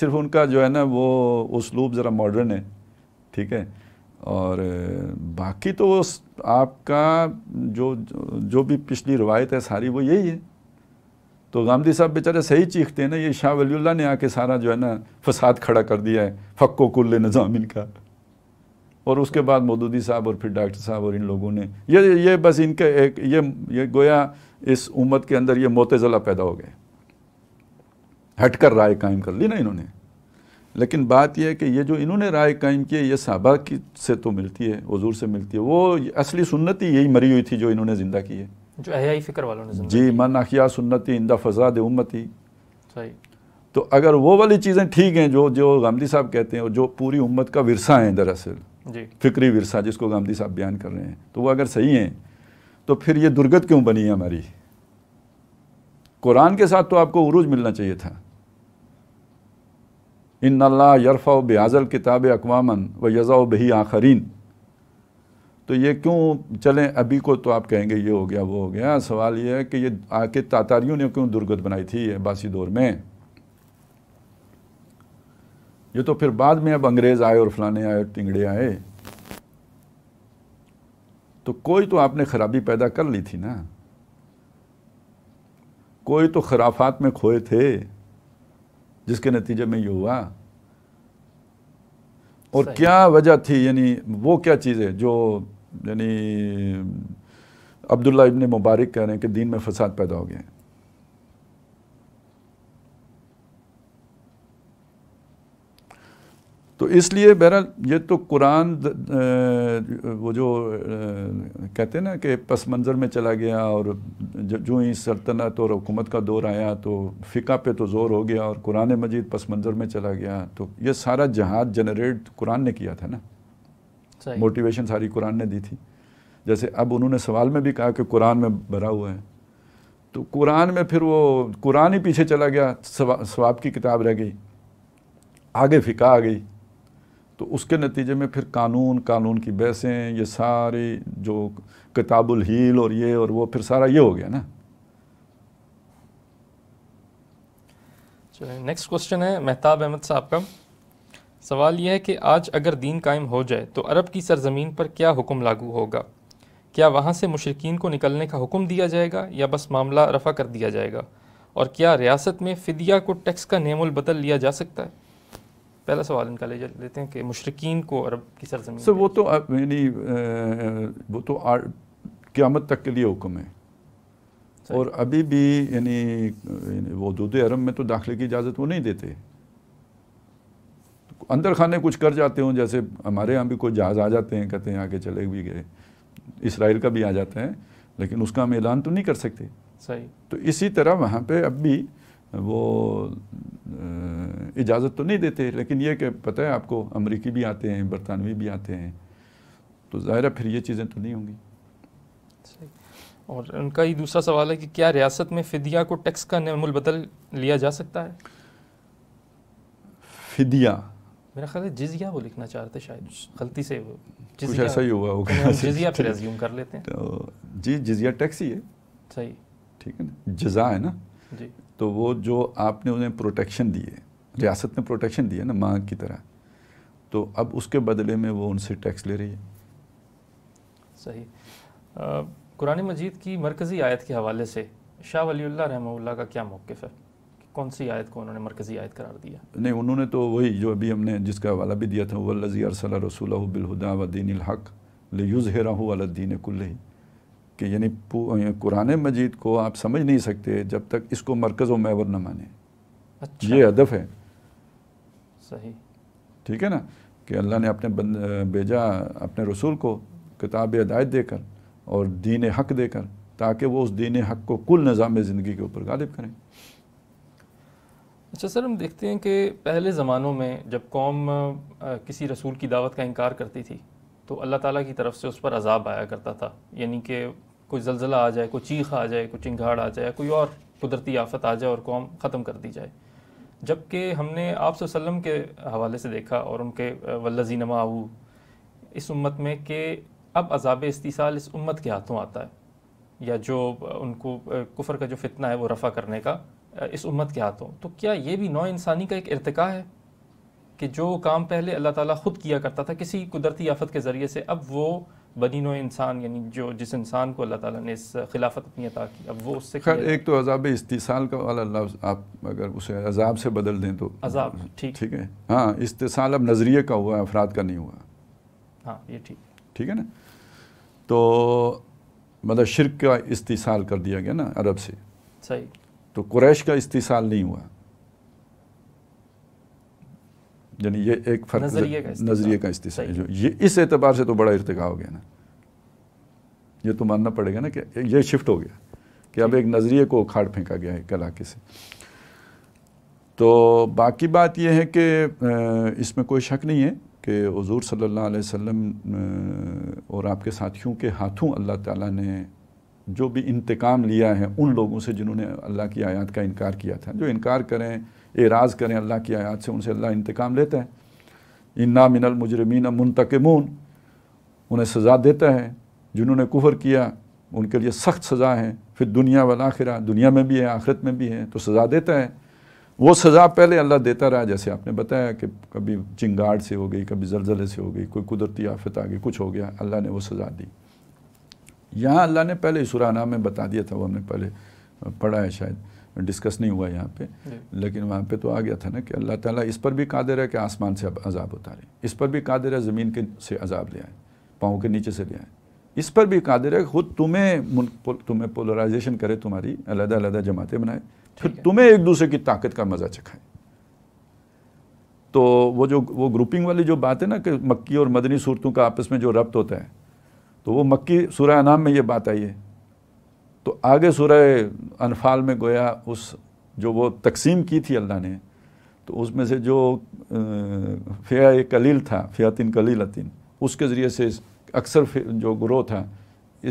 सिर्फ उनका जो है ना वो उसलूब ज़रा मॉडर्न है ठीक है और बाकी तो आपका जो जो भी पिछली रवायत है सारी वो यही है तो गांधी साहब बेचारे सही चीखते हैं ना ये शाह वलील्ला ने आके सारा जो है ना फसाद खड़ा कर दिया है फ़क्को कुल्ले निज़ाम इनका और उसके बाद मोदूदी साहब और फिर डॉक्टर साहब और इन लोगों ने ये ये बस इनका एक ये ये गोया इस उम्मत के अंदर ये मोतज़ला पैदा हो गए हट कर राय कायम कर ली ना इन्होंने लेकिन बात यह है कि ये जो इन्होंने राय कायम की है ये साहबा की से तो मिलती है हजूर से मिलती है वो असली सुन्नति यही मरी हुई थी जो इन्होंने ज़िंदा की है जो फ़िक्र वालों ने जी मन अखिया सुन्नति इंदा फजाद उम्मती सही तो अगर वो वाली चीज़ें ठीक हैं जो जो गांधी साहब कहते हैं और जो पूरी उम्मत का विरसा है दरअसल फिक्री विरसा जिसको गांधी साहब बयान कर रहे हैं तो वो अगर सही हैं तो फिर ये दुर्गत क्यों बनी है हमारी कुरान के साथ तो आपको उरूज मिलना चाहिए था इन अल्लाह यरफ़ा बेआज़ल किताब अकवामन व यज़ा बही आखरीन तो ये क्यों चलें अभी को तो आप कहेंगे ये हो गया वो हो गया सवाल ये है कि ये आके तातारियों ने क्यों दुर्गत बनाई थी बासी दौर में ये तो फिर बाद में अब अंग्रेज़ आए और फलाने आए और टिंगड़े आए तो कोई तो आपने खराबी पैदा कर ली थी ना कोई तो खराफात में खोए थे जिसके नतीजे में ये हुआ और क्या वजह थी यानी वो क्या चीज़ है जो यानी अब्दुल्ला इब्ने मुबारक कह रहे हैं कि दीन में फसाद पैदा हो गया तो इसलिए बहरहाल ये तो कुरान वो जो कहते हैं ना कि पस मंज़र में चला गया और जो ही सल्तनत तो और हुकूमत का दौर आया तो फ़िका पे तो ज़ोर हो गया और कुरान मजीद पस मंज़र में चला गया तो ये सारा जहाद जनरेट कुरान ने किया था ना मोटिवेशन सारी कुरान ने दी थी जैसे अब उन्होंने सवाल में भी कहा कि कुरान में भरा हुआ है तो कुरान में फिर वो कुरान ही पीछे चला गया सवाब की किताब रह गई आगे फ़िका आ गई तो उसके नतीजे में फिर कानून कानून की बहसें ये सारी जो किताबुल हील और ये और वो फिर सारा ये हो गया ना चलिए नेक्स्ट क्वेश्चन है मेहताब अहमद साहब का सवाल यह है कि आज अगर दीन कायम हो जाए तो अरब की सरजमीन पर क्या हुक्म लागू होगा क्या वहाँ से मुशरकिन को निकलने का हुक्म दिया जाएगा या बस मामला रफा कर दिया जाएगा और क्या रियासत में फ़िदिया को टैक्स का नेमुल बदल लिया जा सकता है पहला सवाल इनका ले लेते हैं कि मुशरकिन को अरब की सरजमी सर तो वो तो यानी वो तो क़्यामत तक के लिए हुक्म है और अभी भी यानी वो दूध अरब में तो दाखिले की इजाज़त वो नहीं देते अंदर खाने कुछ कर जाते हों जैसे हमारे यहाँ भी कोई जहाज़ आ जाते हैं कहते हैं आके चले भी गए इसराइल का भी आ जाते हैं लेकिन उसका हम ऐलान तो नहीं कर सकते सही तो इसी तरह वहाँ पे अब भी वो इजाज़त तो नहीं देते लेकिन ये कि पता है आपको अमरीकी भी आते हैं बरतानवी भी आते हैं तो ज़ाहिर फिर ये चीज़ें तो नहीं होंगी और उनका ही दूसरा सवाल है कि क्या रियासत में फ़िदिया को टैक्स का नमूल बदल लिया जा सकता है फ़िदिया मेरा ख्याल है जिजिया वो लिखना चाहते शायद गलती से कुछ ऐसा ही हुआ होगा हाँ, जिजिया फिर रेज्यूम कर लेते हैं तो जी जिजिया टैक्स ही है सही ठीक है ना जजा है ना जी तो वो जो आपने उन्हें प्रोटेक्शन दी है रियासत ने प्रोटेक्शन दिया ना माँ की तरह तो अब उसके बदले में वो उनसे टैक्स ले रही है सही कुरान मजीद की मरकज़ी आयत के हवाले से शाह वलील्ला रहमल्ला का क्या मौक़ है कौन सी आयत को उन्होंने मरकज़ी आयत करार दिया नहीं उन्होंने तो वही जो अभी हमने जिसका हवाला भी दिया था वल्लजी अरसल रसूल बिलहुदा व दीन हक़ लूज़ हेरा अल्दीन कुल्ल कि यानी कुरान मजीद को आप समझ नहीं सकते जब तक इसको मरकज़ व मैवर न माने अच्छा। ये हदफ है सही ठीक है ना कि अल्लाह ने अपने भेजा अपने रसूल को किताब हदायत देकर और दीन हक देकर ताकि वो उस दीन हक को कुल निज़ाम ज़िंदगी के ऊपर गालिब करें अच्छा सर हम देखते हैं कि पहले ज़मानों में जब कौम किसी रसूल की दावत का इनकार करती थी तो अल्लाह ताला की तरफ से उस पर अजाब आया करता था यानी कि कोई जलजला आ जाए कोई चीख आ जाए कोई चिंगाड़ आ जाए कोई और कुदरती आफत आ जाए और कौम ख़त्म कर दी जाए जबकि हमने आप वसल्लम के हवाले से देखा और उनके वल्लजी नमाऊ इस उम्मत में कि अब अजाब इस्तीसाल इस उम्मत के हाथों आता है या जो उनको कुफर का जो फितना है वो रफ़ा करने का इस उम्मत के हाथों तो क्या ये भी नौ इंसानी का एक इरतका है कि जो काम पहले अल्लाह ताला ख़ुद किया करता था किसी कुदरती आफत के ज़रिए से अब वो बनी नो इंसान यानी जो जिस इंसान को अल्लाह ताला ने इस खिलाफत अपनी अता की अब वो उससे खैर एक तो अजाब इस्तीसाल का वाला लफ्ज़ आप अगर उसे अजाब से बदल दें तो अजाब ठीक ठीक है हाँ इस्तीसाल अब नज़रिए का हुआ अफराद का नहीं हुआ हाँ ये ठीक ठीक है ना तो मतलब शिरक का इस्तीसाल कर दिया गया ना अरब से सही तो कुरैश का इस्तीसाल नहीं हुआ यानी ये एक फर्क नज़रिए का इस्तीसा जो ये इस एतबार से तो बड़ा इरतका हो गया ना ये तो मानना पड़ेगा ना कि ये शिफ्ट हो गया कि अब एक नज़रिए को उखाड़ फेंका गया है कलाके से तो बाकी बात यह है कि इसमें कोई शक नहीं है कि हजूर सल्ला वसम और आपके साथियों के हाथों अल्लाह ताली ने जो भी इंतकाम लिया है उन लोगों से जिन्होंने अल्लाह की आयात का इनकार किया था जो इनकार करें एराज करें अल्लाह की आयात से उनसे अल्लाह इंतकाम लेता है इन्ना मिनल मुजरमीन मुंतकमून उन्हें सज़ा देता है जिन्होंने कुफर किया उनके लिए सख्त सज़ा है फिर दुनिया वाला आखिरा दुनिया में भी है आखिरत में भी है तो सज़ा देता है वो सज़ा पहले अल्लाह देता रहा जैसे आपने बताया कि कभी चिंगाड़ से हो गई कभी जलजले से हो गई कोई कुदरती आफत आ गई कुछ हो गया अल्लाह ने वो सज़ा दी यहाँ अल्लाह ने पहले इसराना में बता दिया था वो हमने पहले पढ़ा है शायद डिस्कस नहीं हुआ यहाँ पे लेकिन वहाँ पे तो आ गया था ना कि अल्लाह ताला इस पर भी कादिर है कि आसमान से अजाब उतारे इस पर भी कादिर है ज़मीन के से अजाब ले आए पाँव के नीचे से ले आए इस पर भी कादिर है खुद तुम्हें तुम्हें पोलराइजेशन करे तुम्हारी अलहदा अलहदा जमातें बनाए फिर तुम्हें एक दूसरे की ताकत का मज़ा चखाए तो वो जो वो ग्रुपिंग वाली जो बात है ना कि मक्की और मदनी सूरतों का आपस में जो रब्त होता है तो वो मक्की सूर्य अनाम में ये बात आई है तो आगे सूरह अनफाल में गोया उस जो वो तकसीम की थी अल्लाह ने तो उसमें से जो फ़िया कलील था फ़ियातिन कलील अतिन उसके ज़रिए से अक्सर जो ग्रोह था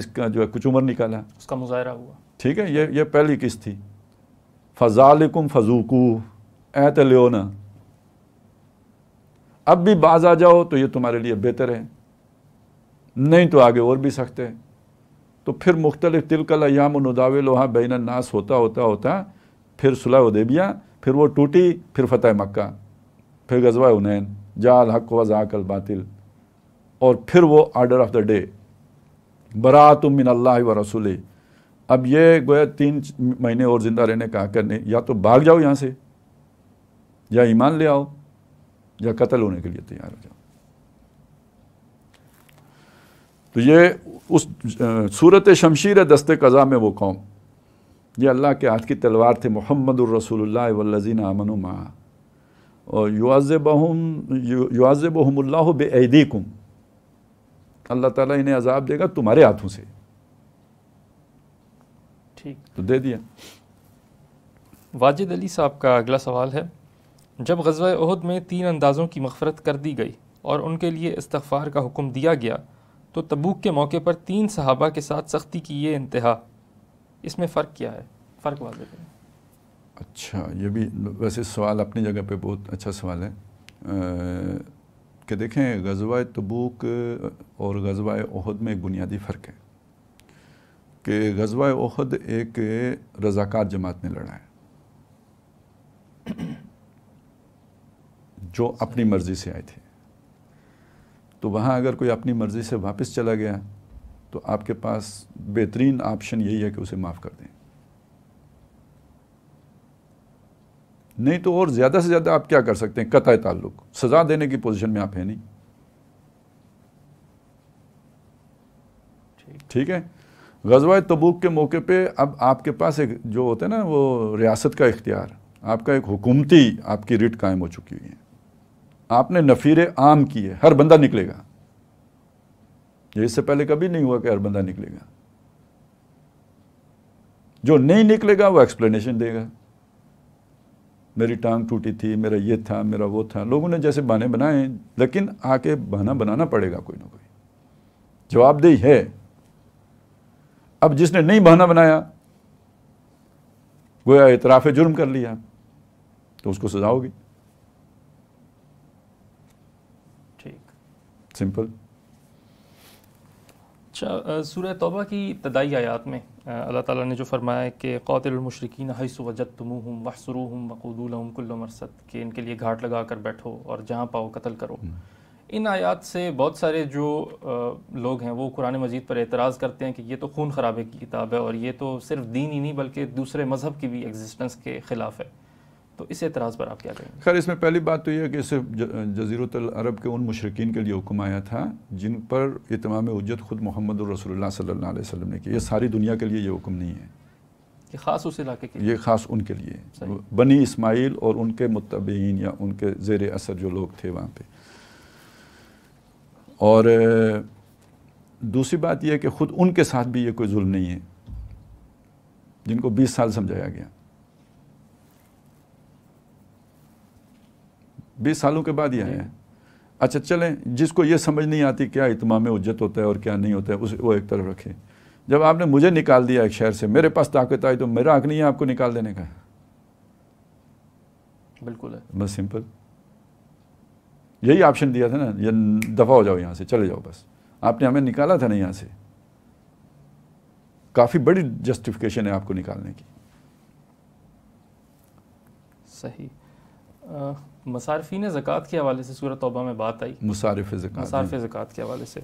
इसका जो है कुछ उम्र निकाला उसका मुजाहरा हुआ ठीक है ये ये पहली किस्त थी फ़जालकुम फजूकू एत लियोना अब भी बाज आ जाओ तो ये तुम्हारे लिए बेहतर है नहीं तो आगे और भी सख्त है तो फिर मुख्तलिफ़ तिलकल अयाम नदाविल वहाँ बैन नास होता होता होता फिर सुलह उदेबिया फिर वो टूटी फिर फ़तह मक्का फिर गजवा उनैन जाल हक वज़ाकल बातिल और फिर वो आर्डर ऑफ़ द डे बरात तुम अल्लाह व रसूल अब ये गोया तीन महीने और ज़िंदा रहने का करने या तो भाग जाओ यहाँ से या ईमान ले आओ या कत्ल होने के लिए तैयार हो जाओ तो ये उस सूरत शमशीर दस्त कज़ा में वो कौम ये अल्लाह के हाथ की तलवार थे मोहम्मद रसूलुल्लाह और युवाज बहुम युवाज़ बहुम बेदी कम अल्लाह ताला इन्हें अजाब देगा तुम्हारे हाथों से ठीक तो दे दिया वाजिद अली साहब का अगला सवाल है जब गजवा अहद में तीन अंदाज़ों की मफफरत कर दी गई और उनके लिए इस्तफ़ार का हुक्म दिया गया तो तबूक के मौके पर तीन सहाबा के साथ सख्ती की ये इंतहा इसमें फ़र्क क्या है फ़र्क वाजे करें अच्छा ये भी वैसे सवाल अपनी जगह पे बहुत अच्छा सवाल है कि देखें गजवा तबूक और गजवा अहद में एक बुनियादी फ़र्क है कि गजवा अहद एक रज़ाकार जमात ने लड़ा है जो अपनी मर्ज़ी से आए थे तो वहाँ अगर कोई अपनी मर्ज़ी से वापस चला गया तो आपके पास बेहतरीन ऑप्शन यही है कि उसे माफ़ कर दें नहीं तो और ज़्यादा से ज़्यादा आप क्या कर सकते हैं कतः ताल्लुक सज़ा देने की पोजीशन में आप है नहीं ठीक है गजवा तबूक के मौके पे अब आपके पास एक जो होता है ना वो रियासत का इख्तियार आपका एक हुकूमती आपकी रिट कायम हो चुकी हुई है आपने नफीर आम की है हर बंदा निकलेगा ये इससे पहले कभी नहीं हुआ कि हर बंदा निकलेगा जो नहीं निकलेगा वो एक्सप्लेनेशन देगा मेरी टांग टूटी थी मेरा ये था मेरा वो था लोगों ने जैसे बहाने बनाए लेकिन आके बहाना बनाना पड़ेगा कोई ना कोई जवाबदेही है अब जिसने नहीं बहाना बनाया गोया इतराफ़ जुर्म कर लिया तो उसको सजा होगी सिंपल अच्छा सूर्य तोबा की इब्तदाई आयात में अल्लाह ताला ने जो फरमाया कि कौतलमशरकिन हईस वजत हम वसरू हम वकूदूलम कुल्लमरसत कि इनके लिए घाट लगा कर बैठो और जहाँ पाओ कत्ल करो हम्म। इन आयात से बहुत सारे जो लोग हैं वो कुरान मजीद पर एतराज़ करते हैं कि ये तो खून खराबे की किताब है और ये तो सिर्फ दीन ही नहीं बल्कि दूसरे मज़हब की भी एग्जिस्टेंस के ख़िलाफ़ है तो इस एतराज़ पर आप क्या कहेंगे खैर इसमें पहली बात तो यह है कि सिर्फ जजीरत अरब के उन मशरकिन के लिए हुक्म आया था जिन पर इतमाम उज्जत खुद मोहम्मद रसोल्ला सल्ला वसम ने किया ये सारी दुनिया के लिए ये हुक्म नहीं है ये ख़ास उस इलाके के ये ख़ास उनके लिए बनी इस्माइल और उनके मुतबीन या उनके ज़ेर असर जो लोग थे वहाँ पर और दूसरी बात यह कि ख़ुद उनके साथ भी ये कोई जुल्म नहीं है जिनको 20 साल समझाया गया बीस सालों के बाद ये आया है अच्छा चलें जिसको ये समझ नहीं आती क्या इतमाम उज्जत होता है और क्या नहीं होता है उस वो एक तरफ रखें जब आपने मुझे निकाल दिया एक शहर से मेरे पास ताकत आई तो मेरा हक नहीं है आपको निकाल देने का बिल्कुल है बस सिंपल यही ऑप्शन दिया था ना ये दफा हो जाओ यहाँ से चले जाओ बस आपने हमें निकाला था ना यहाँ से काफ़ी बड़ी जस्टिफिकेशन है आपको निकालने की सही आ... मसारफिन ज़क़़त के हवाले से सूरत तौबा में बात आई मुसारफ मसारफ ज़क़़त के हवाले से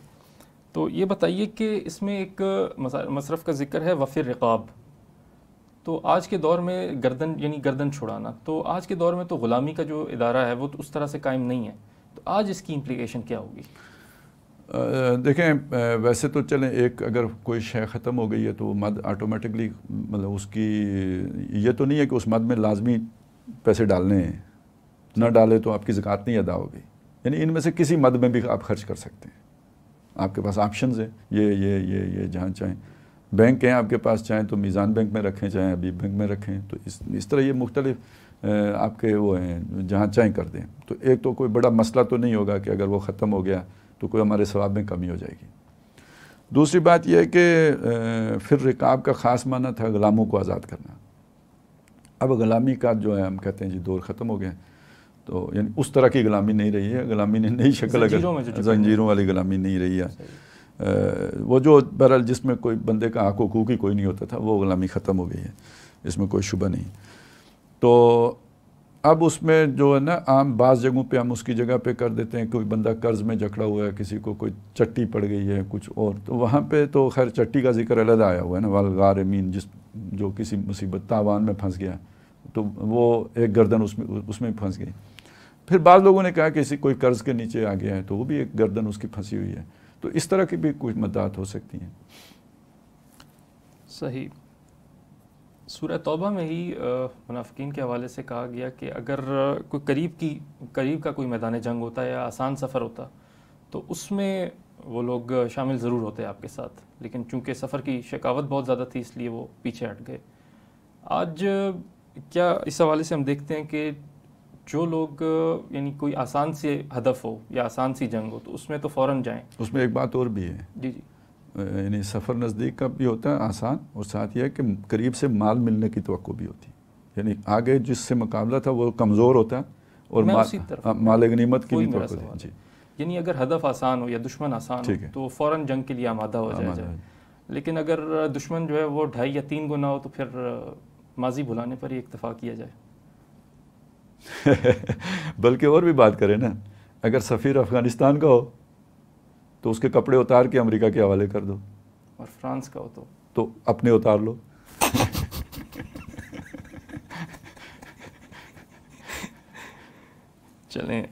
तो ये बताइए कि इसमें एक मसरफ़ का जिक्र है वफ़िर रकाब तो आज के दौर में गर्दन यानी गर्दन छुड़ाना तो आज के दौर में तो ग़ुलामी का जो इदारा है वो तो उस तरह से कायम नहीं है तो आज इसकी इम्प्लीकेशन क्या होगी देखें वैसे तो चलें एक अगर कोई शे ख़त्म हो गई है तो मद आटोमेटिकली मतलब उसकी ये तो नहीं है कि उस मद में लाजमी पैसे डालने हैं न डाले तो आपकी ज़िकात नहीं अदा होगी यानी इनमें से किसी मद में भी आप खर्च कर सकते हैं आपके पास ऑप्शन है ये ये ये ये जहाँ चाहें बैंक हैं आपके पास चाहें तो मीज़ान बैंक में रखें चाहें अभी बैंक में रखें तो इस इस तरह ये मुख्तलिफ आपके वो हैं जहाँ चाहें कर दें तो एक तो कोई बड़ा मसला तो नहीं होगा कि अगर वो ख़त्म हो गया तो कोई हमारे सवाब में कमी हो जाएगी दूसरी बात यह है कि फिर रिकाब का ख़ास माना था ग़ुलामों को आज़ाद करना अब ग़ुलामी का जो है हम कहते हैं जी दौर ख़त्म हो गया तो यानी उस तरह की ग़ुलामी नहीं रही है ग़ुलामी ने नई शक्ल अगर जंजीरों वाली ग़ुलामी नहीं रही है वो जो बहरहाल जिसमें कोई बंदे का आँख हकूक ही कोई नहीं होता था वो ग़ुलामी ख़त्म हो गई है इसमें कोई शुबा नहीं तो अब उसमें जो है ना आम बाज़ जगहों पे हम उसकी जगह पे कर देते हैं कोई बंदा कर्ज़ में जकड़ा हुआ है किसी को कोई चट्टी पड़ गई है कुछ और तो वहाँ पे तो खैर चट्टी का जिक्र अलग आया हुआ है ना वाल गार मीन जिस जो किसी मुसीबत तावान में फंस गया तो वो एक गर्दन उसमें उसमें फंस गई फिर बाद लोगों ने कहा कि इसी कोई कर्ज के नीचे आ गया है तो वो भी एक गर्दन उसकी फंसी हुई है तो इस तरह की भी कुछ मदद हो सकती हैं सही सूर तौबा में ही मुनाफिकीन के हवाले से कहा गया कि अगर कोई करीब की करीब का कोई मैदान जंग होता या आसान सफ़र होता तो उसमें वो लोग शामिल ज़रूर होते आपके साथ लेकिन चूंकि सफ़र की शिकावत बहुत ज़्यादा थी इसलिए वो पीछे हट गए आज क्या इस हवाले से हम देखते हैं कि जो लोग यानी कोई आसान से हदफ हो या आसान सी जंग हो तो उसमें तो फ़ौर जाएँ उसमें एक बात और भी है जी जी यानी सफ़र नज़दीक का भी होता है आसान और साथ ही है कि करीब से माल मिलने की तो भी होती यानी आगे जिससे मुकाबला था वो कमज़ोर होता है और हाँ, माल गनीमत की भी तो जी यानी अगर हदफ आसान हो या दुश्मन आसान हो तो फ़ौर जंग के लिए आमादा हो जाए, जाए। लेकिन अगर दुश्मन जो है वो ढाई या तीन गुना हो तो फिर माजी भुलाने पर ही इतफ़ा किया जाए बल्कि और भी बात करें ना अगर सफ़ीर अफ़गानिस्तान का हो तो उसके कपड़े उतार के अमेरिका के हवाले कर दो और फ्रांस का हो तो तो अपने उतार लो चलें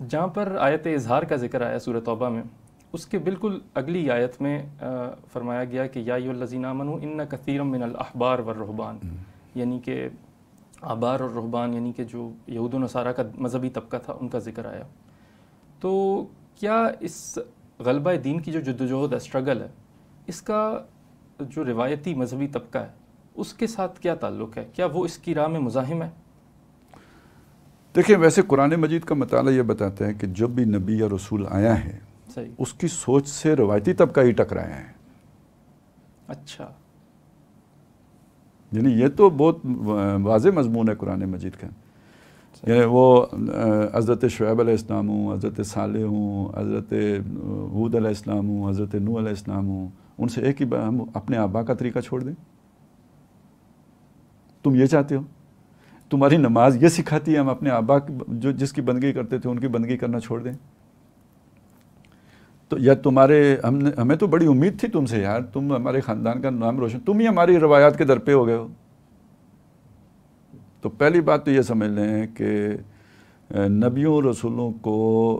जहाँ पर आयत इजहार का जिक्र आया सूरत तौबा में उसके बिल्कुल अगली आयत में फरमाया गया कि या लजीना मनु इन्ना कसीरम मिनल अहबार व हम्म। यानी कि आबार और रहबान यानी कि जो यहूद नसारा का मजहबी तबका था उनका जिक्र आया तो क्या इस गलबा दीन की जो जदोजहद है स्ट्रगल है इसका जो रिवायती मजहबी तबका है उसके साथ क्या ताल्लुक़ है क्या वो इसकी राह में मुजाहिम है देखिए वैसे कुरान मजीद का मताल ये बताता है कि जब भी नबी या रसूल आया है उसकी सोच से रवायती तबका ही टकराया है अच्छा यानी ये तो बहुत वाज मजमून है कुरान मजीद का यानी वो हज़रत शुएब इस्लाम हूँ हज़रत साल हूँ हज़रत हूद इस्लाम हूँ हज़रत नू इस्लाम हूँ उनसे एक ही हम अपने आबा का तरीका छोड़ दें तुम ये चाहते हो तुम्हारी नमाज ये सिखाती है हम अपने आबा जो जिसकी बंदगी करते थे उनकी बंदगी करना छोड़ दें तो या तुम्हारे हमने हमें तो बड़ी उम्मीद थी तुमसे यार तुम हमारे ख़ानदान का नाम रोशन तुम ही हमारी रवायात के दर पे हो गए हो तो पहली बात तो ये समझ लें कि नबियों रसूलों को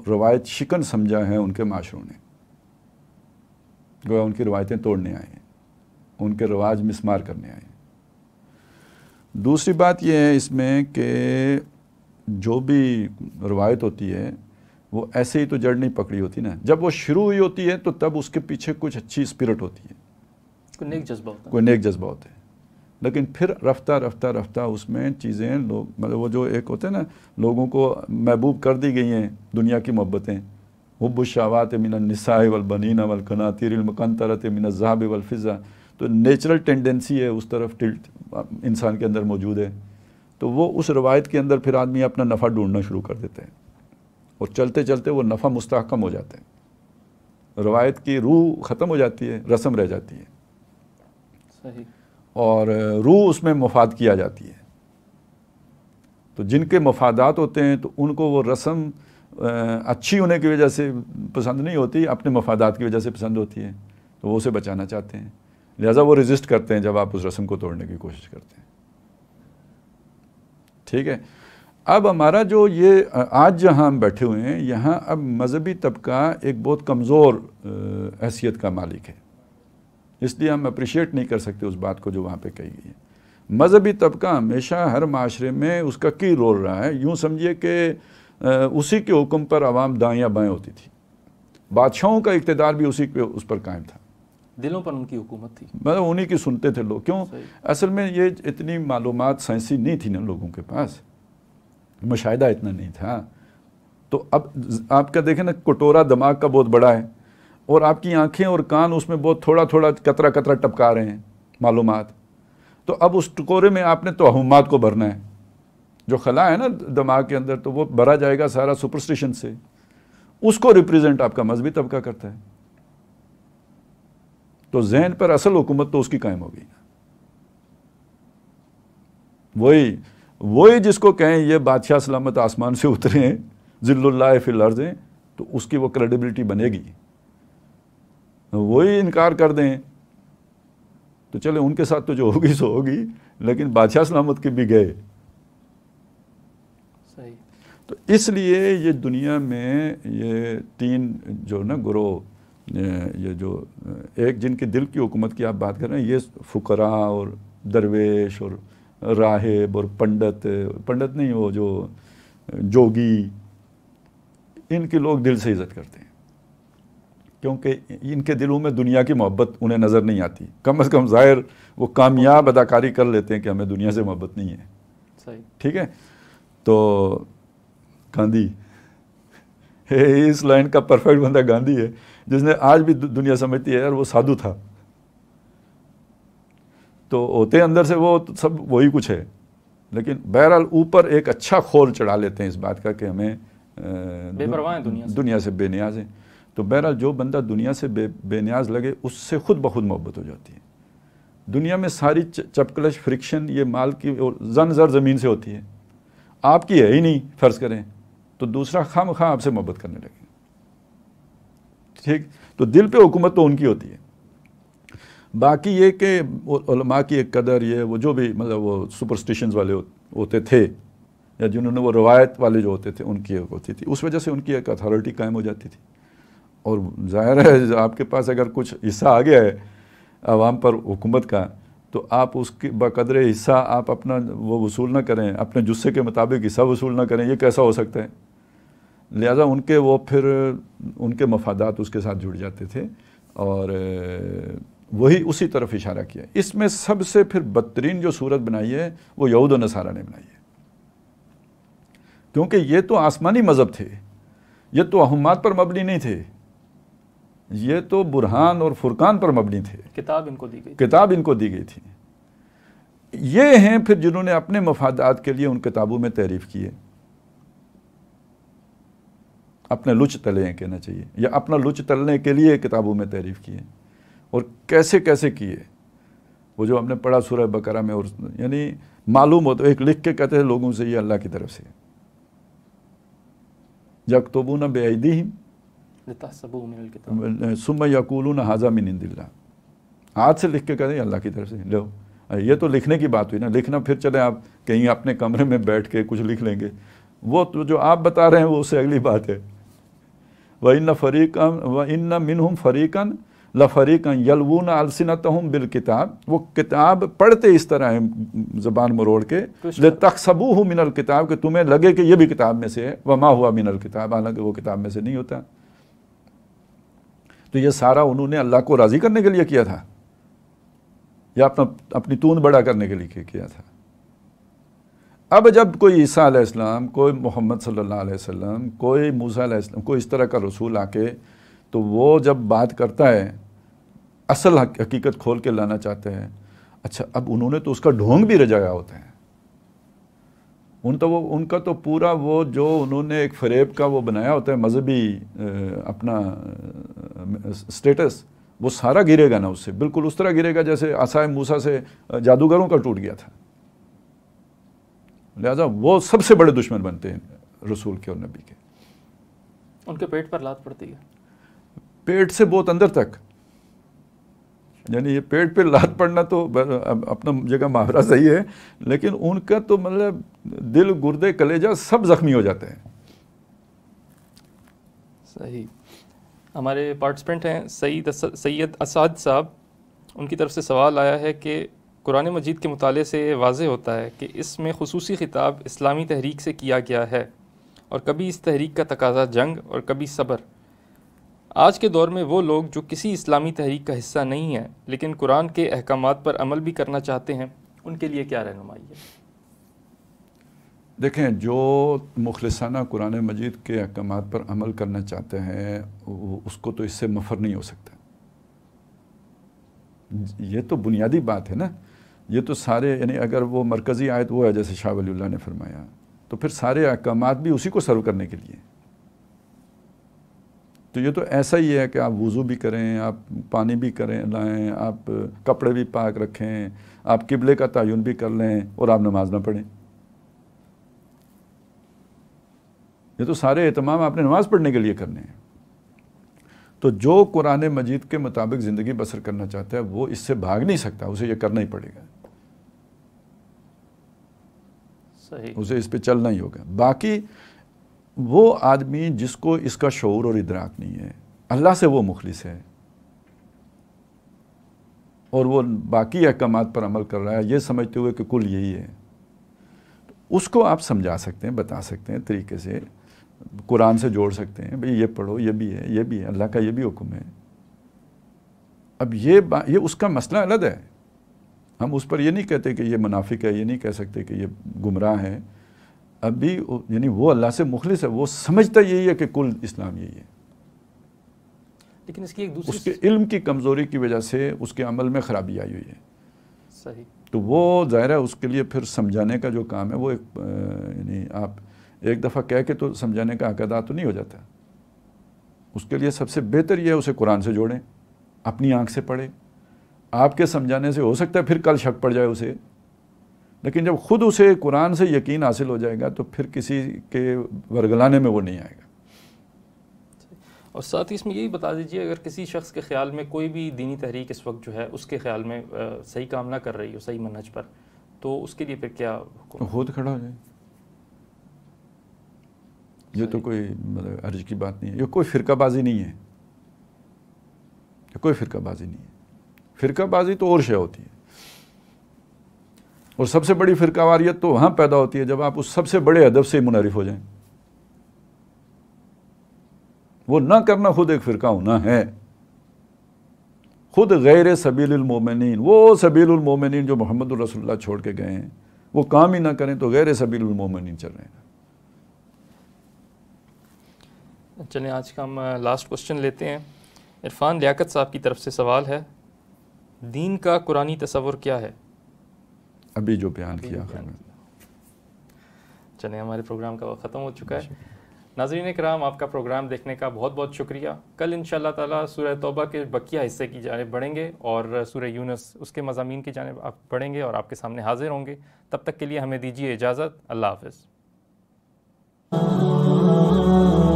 रवायत शिकन समझा है उनके माशरों ने गोया उनकी रवायतें तोड़ने आए हैं उनके रवाज मिसमार करने आए हैं दूसरी बात यह है इसमें कि जो भी रवायत होती है वो ऐसे ही तो जड़ नहीं पकड़ी होती ना जब वो शुरू हुई होती है तो तब उसके पीछे कुछ अच्छी स्पिरिट होती है कोई नेक जज्बा होता है कोई नेक जज्बा होता है लेकिन फिर रफ्ता रफ्ता रफ्ता उसमें चीज़ें लोग मतलब वो जो एक होते हैं ना लोगों को महबूब कर दी गई हैं दुनिया की मोहब्बतें हब्बुशावात मिन नसाए वल बनीना वल तरत मिन जहाब वल फ़िज़ा तो नेचुरल टेंडेंसी है उस तरफ टिल्ट इंसान के अंदर मौजूद है तो वो उस रवायत के अंदर फिर आदमी अपना नफ़ा ढूंढना शुरू कर देते हैं और चलते चलते वो नफ़ा मुस्तकम हो जाते हैं रवायत की रूह ख़त्म हो जाती है रस्म रह जाती है सही और रूह उसमें मफाद किया जाती है तो जिनके मफादात होते हैं तो उनको वो रस्म अच्छी होने की वजह से पसंद नहीं होती अपने मफादात की वजह से पसंद होती है तो वो उसे बचाना चाहते हैं लिहाजा वो रजिस्ट करते हैं जब आप उस रस्म को तोड़ने की कोशिश करते हैं ठीक है अब हमारा जो ये आज जहाँ हम बैठे हुए हैं यहाँ अब मजहबी तबका एक बहुत कमज़ोर हैसियत का मालिक है इसलिए हम अप्रिशिएट नहीं कर सकते उस बात को जो वहाँ पे कही गई है मजहबी तबका हमेशा हर माशरे में उसका की रोल रहा है यूँ समझिए कि उसी के हुक्म पर आवाम दाएँ या बाएँ होती थी बादशाहों का इकतदार भी उसी पर उस पर कायम था दिलों पर उनकी हुकूमत थी मतलब उन्हीं की सुनते थे लोग क्यों असल में ये इतनी मालूम साइंसी नहीं थी ना लोगों के पास मुशाह इतना नहीं था तो अब आपका देखें ना कटोरा दिमाग का बहुत बड़ा है और आपकी आंखें और कान उसमें बहुत थोड़ा थोड़ा कतरा कतरा टपका रहे हैं मालूम तो अब उस टकोरे में आपने तोहमात को भरना है जो खला है ना दिमाग के अंदर तो वो भरा जाएगा सारा सुपरस्टिशन से उसको रिप्रेजेंट आपका मजहबी तबका करता है तो जहन पर असल हुकूमत तो उसकी कायम हो गई वही वही जिसको कहें ये बादशाह सलामत आसमान से उतरे हैं जिल्ला फिल अर्जें तो उसकी वो क्रेडिबिलिटी बनेगी वही इनकार कर दें तो चले उनके साथ तो जो होगी सो होगी लेकिन बादशाह सलामत के भी गए सही तो इसलिए ये दुनिया में ये तीन जो ना गुरो ये जो एक जिनके दिल की हुकूमत की आप बात कर रहे हैं ये फुकरा और दरवेश और राहब और पंडित पंडित नहीं वो जो जोगी इनके लोग दिल से इज़्ज़त करते हैं क्योंकि इनके दिलों में दुनिया की मोहब्बत उन्हें नज़र नहीं आती कम अज़ कम ज़ाहिर वो कामयाब अदाकारी कर लेते हैं कि हमें दुनिया से मोहब्बत नहीं है सही ठीक है तो गांधी इस लाइन का परफेक्ट बंदा गांधी है जिसने आज भी दुनिया समझती है यार वो साधु था तो होते अंदर से वो तो सब वही कुछ है लेकिन बहरहाल ऊपर एक अच्छा खोल चढ़ा लेते हैं इस बात का कि हमें बेपरवाह दुनिया से दुनिया से बेनियाज हैं तो बहरहाल जो बंदा दुनिया से बेनियाज लगे उससे खुद ब खुद मोहब्बत हो जाती है दुनिया में सारी चपकलश फ्रिक्शन ये माल की और जन जर ज़मीन से होती है आपकी है ही नहीं फ़र्ज़ करें तो दूसरा खाम खां आपसे मोहब्बत करने लगे ठीक तो दिल पे हुकूमत तो उनकी होती है बाकी ये कि उलमा की एक कदर ये वो जो भी मतलब वो सुपरस्टिशन वाले होते थे या जिन्होंने वो रवायत वाले जो होते थे उनकी एक होती थी उस वजह से उनकी एक अथॉरिटी कायम हो जाती थी और ज़ाहिर है आपके पास अगर कुछ हिस्सा आ गया है आवाम पर हुकूमत का तो आप उसके बदरे हिस्सा आप अपना वो वसूल ना करें अपने जुस्से के मुताबिक हिस्सा वसूल ना करें ये कैसा हो सकता है लिहाजा उनके वो फिर उनके मफादात उसके साथ जुड़ जाते थे और वही उसी तरफ इशारा किया इसमें सबसे फिर बदतरीन जो सूरत बनाई है वो यहूद नसारा ने बनाई है क्योंकि ये तो आसमानी मज़हब थे ये तो अहमात पर मबनी नहीं थे ये तो बुरहान और फुरकान पर मबनी थे किताब इनको दी गई किताब इनको दी गई थी ये हैं फिर जिन्होंने अपने मफादात के लिए उन किताबों में तारीफ किए अपने लुच तले कहना चाहिए या अपना लुच तलने के लिए किताबों में तारीफ किए और कैसे कैसे किए वो जो हमने पढ़ा सूरह बकरा में और यानी मालूम तो एक लिख के कहते हैं लोगों से ये अल्लाह की तरफ से तो न बेदी ही सुम यकूलू न हाजा मिनदिल्ला हाथ से लिख के कहते हैं अल्लाह की तरफ से लो ये तो लिखने की बात हुई ना लिखना फिर चले आप कहीं अपने कमरे में बैठ के कुछ लिख लेंगे वो तो जो आप बता रहे हैं वो उससे अगली बात है व इन फरीकन व इन मिनहम फरीकन लफरीक यलवून अलसिनत हम बिल किताब वो किताब पढ़ते इस तरह है ज़बान मरोड़ के ले तकसबू हूँ मिनल किताब कि तुम्हें लगे कि यह भी किताब में से है वमा हुआ मिनल किताब हालांकि वो किताब में से नहीं होता तो ये सारा उन्होंने अल्लाह को राज़ी करने के लिए किया था या अपना अपनी तून बड़ा करने के लिए किया था अब जब कोई ईसा आलाम कोई मोहम्मद सल्लाम कोई मूसा कोई इस तरह का रसूल आके तो वो जब बात करता है असल हकीकत खोल के लाना चाहते हैं अच्छा अब उन्होंने तो उसका ढोंग भी रजाया होता है उन तो वो उनका तो पूरा वो जो उन्होंने एक फरेब का वो बनाया होता है मजहबी अपना स्टेटस वो सारा गिरेगा ना उससे बिल्कुल उस तरह गिरेगा जैसे आसाए मूसा से जादूगरों का टूट गया था लिहाजा वो सबसे बड़े दुश्मन बनते हैं रसूल के और नबी के उनके पेट पर लात पड़ती है पेट से बहुत अंदर तक यानी ये पेट पे लात पड़ना तो अपना जगह मुहावरा सही है लेकिन उनका तो मतलब दिल गुर्दे कलेजा सब जख्मी हो जाते हैं सही हमारे पार्टिसिपेंट हैं सईद सैयद असाद साहब उनकी तरफ से सवाल आया है कि कुरान मजीद के मुताले से वाज होता है कि इसमें खसूस ख़िताब इस्लामी तहरीक से किया गया है और कभी इस तहरीक का तकाजा जंग और कभी सब्र आज के दौर में वो लोग जो किसी इस्लामी तहरीक का हिस्सा नहीं है लेकिन कुरान के अहकाम पर अमल भी करना चाहते हैं उनके लिए क्या रहनुमाई है देखें जो मुखलसाना कुरान मजीद के अहकाम पर अमल करना चाहते हैं उसको तो इससे मफर नहीं हो सकता ये तो बुनियादी बात है ना ये तो सारे यानी अगर वो मरकज़ी आयत वो है जैसे शाह वली ने फरमाया तो फिर सारे अहकाम भी उसी को सर्व करने के लिए तो ये तो ऐसा ही है कि आप वज़ू भी करें आप पानी भी करें लाएँ आप कपड़े भी पाक रखें आप किबले का तयन भी कर लें और आप नमाज ना पढ़ें ये तो सारे अहतमाम आपने नमाज़ पढ़ने के लिए करने हैं तो जो कुरान मजीद के मुताबिक ज़िंदगी बसर करना चाहता है वो इससे भाग नहीं सकता उसे ये करना ही पड़ेगा सही उसे इस पर चलना ही होगा बाकी वो आदमी जिसको इसका शौर और इदराक नहीं है अल्लाह से वो मुखलिस है और वो बाकी अहकाम पर अमल कर रहा है ये समझते हुए कि कुल यही है उसको आप समझा सकते हैं बता सकते हैं तरीके से कुरान से जोड़ सकते हैं भाई ये पढ़ो ये भी है ये भी है अल्लाह का ये भी हुक्म है अब ये ये उसका मसला अलग है हम उस पर ये नहीं कहते कि ये मुनाफिक है ये नहीं कह सकते कि ये गुमराह है अभी यानी वो अल्लाह से मुखलिस है वो समझता यही है कि कुल इस्लाम यही है लेकिन इसकी एक दूसरी उसके इल्म की कमज़ोरी की वजह से उसके अमल में ख़राबी आई हुई है सही तो वो ज़ाहिर है उसके लिए फिर समझाने का जो काम है वो एक यानी आप एक दफ़ा कह के तो समझाने का अकदा तो नहीं हो जाता उसके लिए सबसे बेहतर यह है उसे कुरान से जोड़ें अपनी आँख से पढ़ें आपके समझाने से हो सकता है फिर कल शक पड़ जाए उसे लेकिन जब खुद उसे कुरान से यकीन हासिल हो जाएगा तो फिर किसी के वर्गलाने में वो नहीं आएगा और साथ ही इसमें यही बता दीजिए अगर किसी शख्स के ख्याल में कोई भी दीनी तहरीक इस वक्त जो है उसके ख्याल में आ, सही काम ना कर रही हो सही मनहज पर तो उसके लिए फिर क्या तो खुद खड़ा हो जाए ये तो कोई मतलब अर्ज की बात नहीं है ये कोई फ़िरकाबाजी नहीं है ये कोई फ़िरकाबाजी नहीं है फ़िरकाबाजी तो और शय होती है और सबसे बड़ी फिरकावारियत तो वहाँ पैदा होती है जब आप उस सबसे बड़े अदब से मुनारिफ हो जाएं वो ना करना खुद एक फ़िरका होना है खुद गैर सबीलमोमिन वो सबीलमोमिन जो मोहम्मद रसोल्ला छोड़ के गए हैं वो काम ही ना करें तो गैर सबीलमोमिन चल रहे हैं चलें आज का हम लास्ट क्वेश्चन लेते हैं इरफान लियाकत साहब की तरफ से सवाल है दीन का कुरानी तस्वर क्या है अभी जो बयान किया आखिर हमारे प्रोग्राम का वक्त ख़त्म हो चुका है अच्छा। नाजरीन कराम आपका प्रोग्राम देखने का बहुत बहुत शुक्रिया कल इन ताला सूर्य तौबा के बकिया हिस्से की जानब बढ़ेंगे और सूर्य यूनस उसके मजामी की जानब आप बढ़ेंगे और आपके सामने हाजिर होंगे तब तक के लिए हमें दीजिए इजाज़त अल्लाह हाफ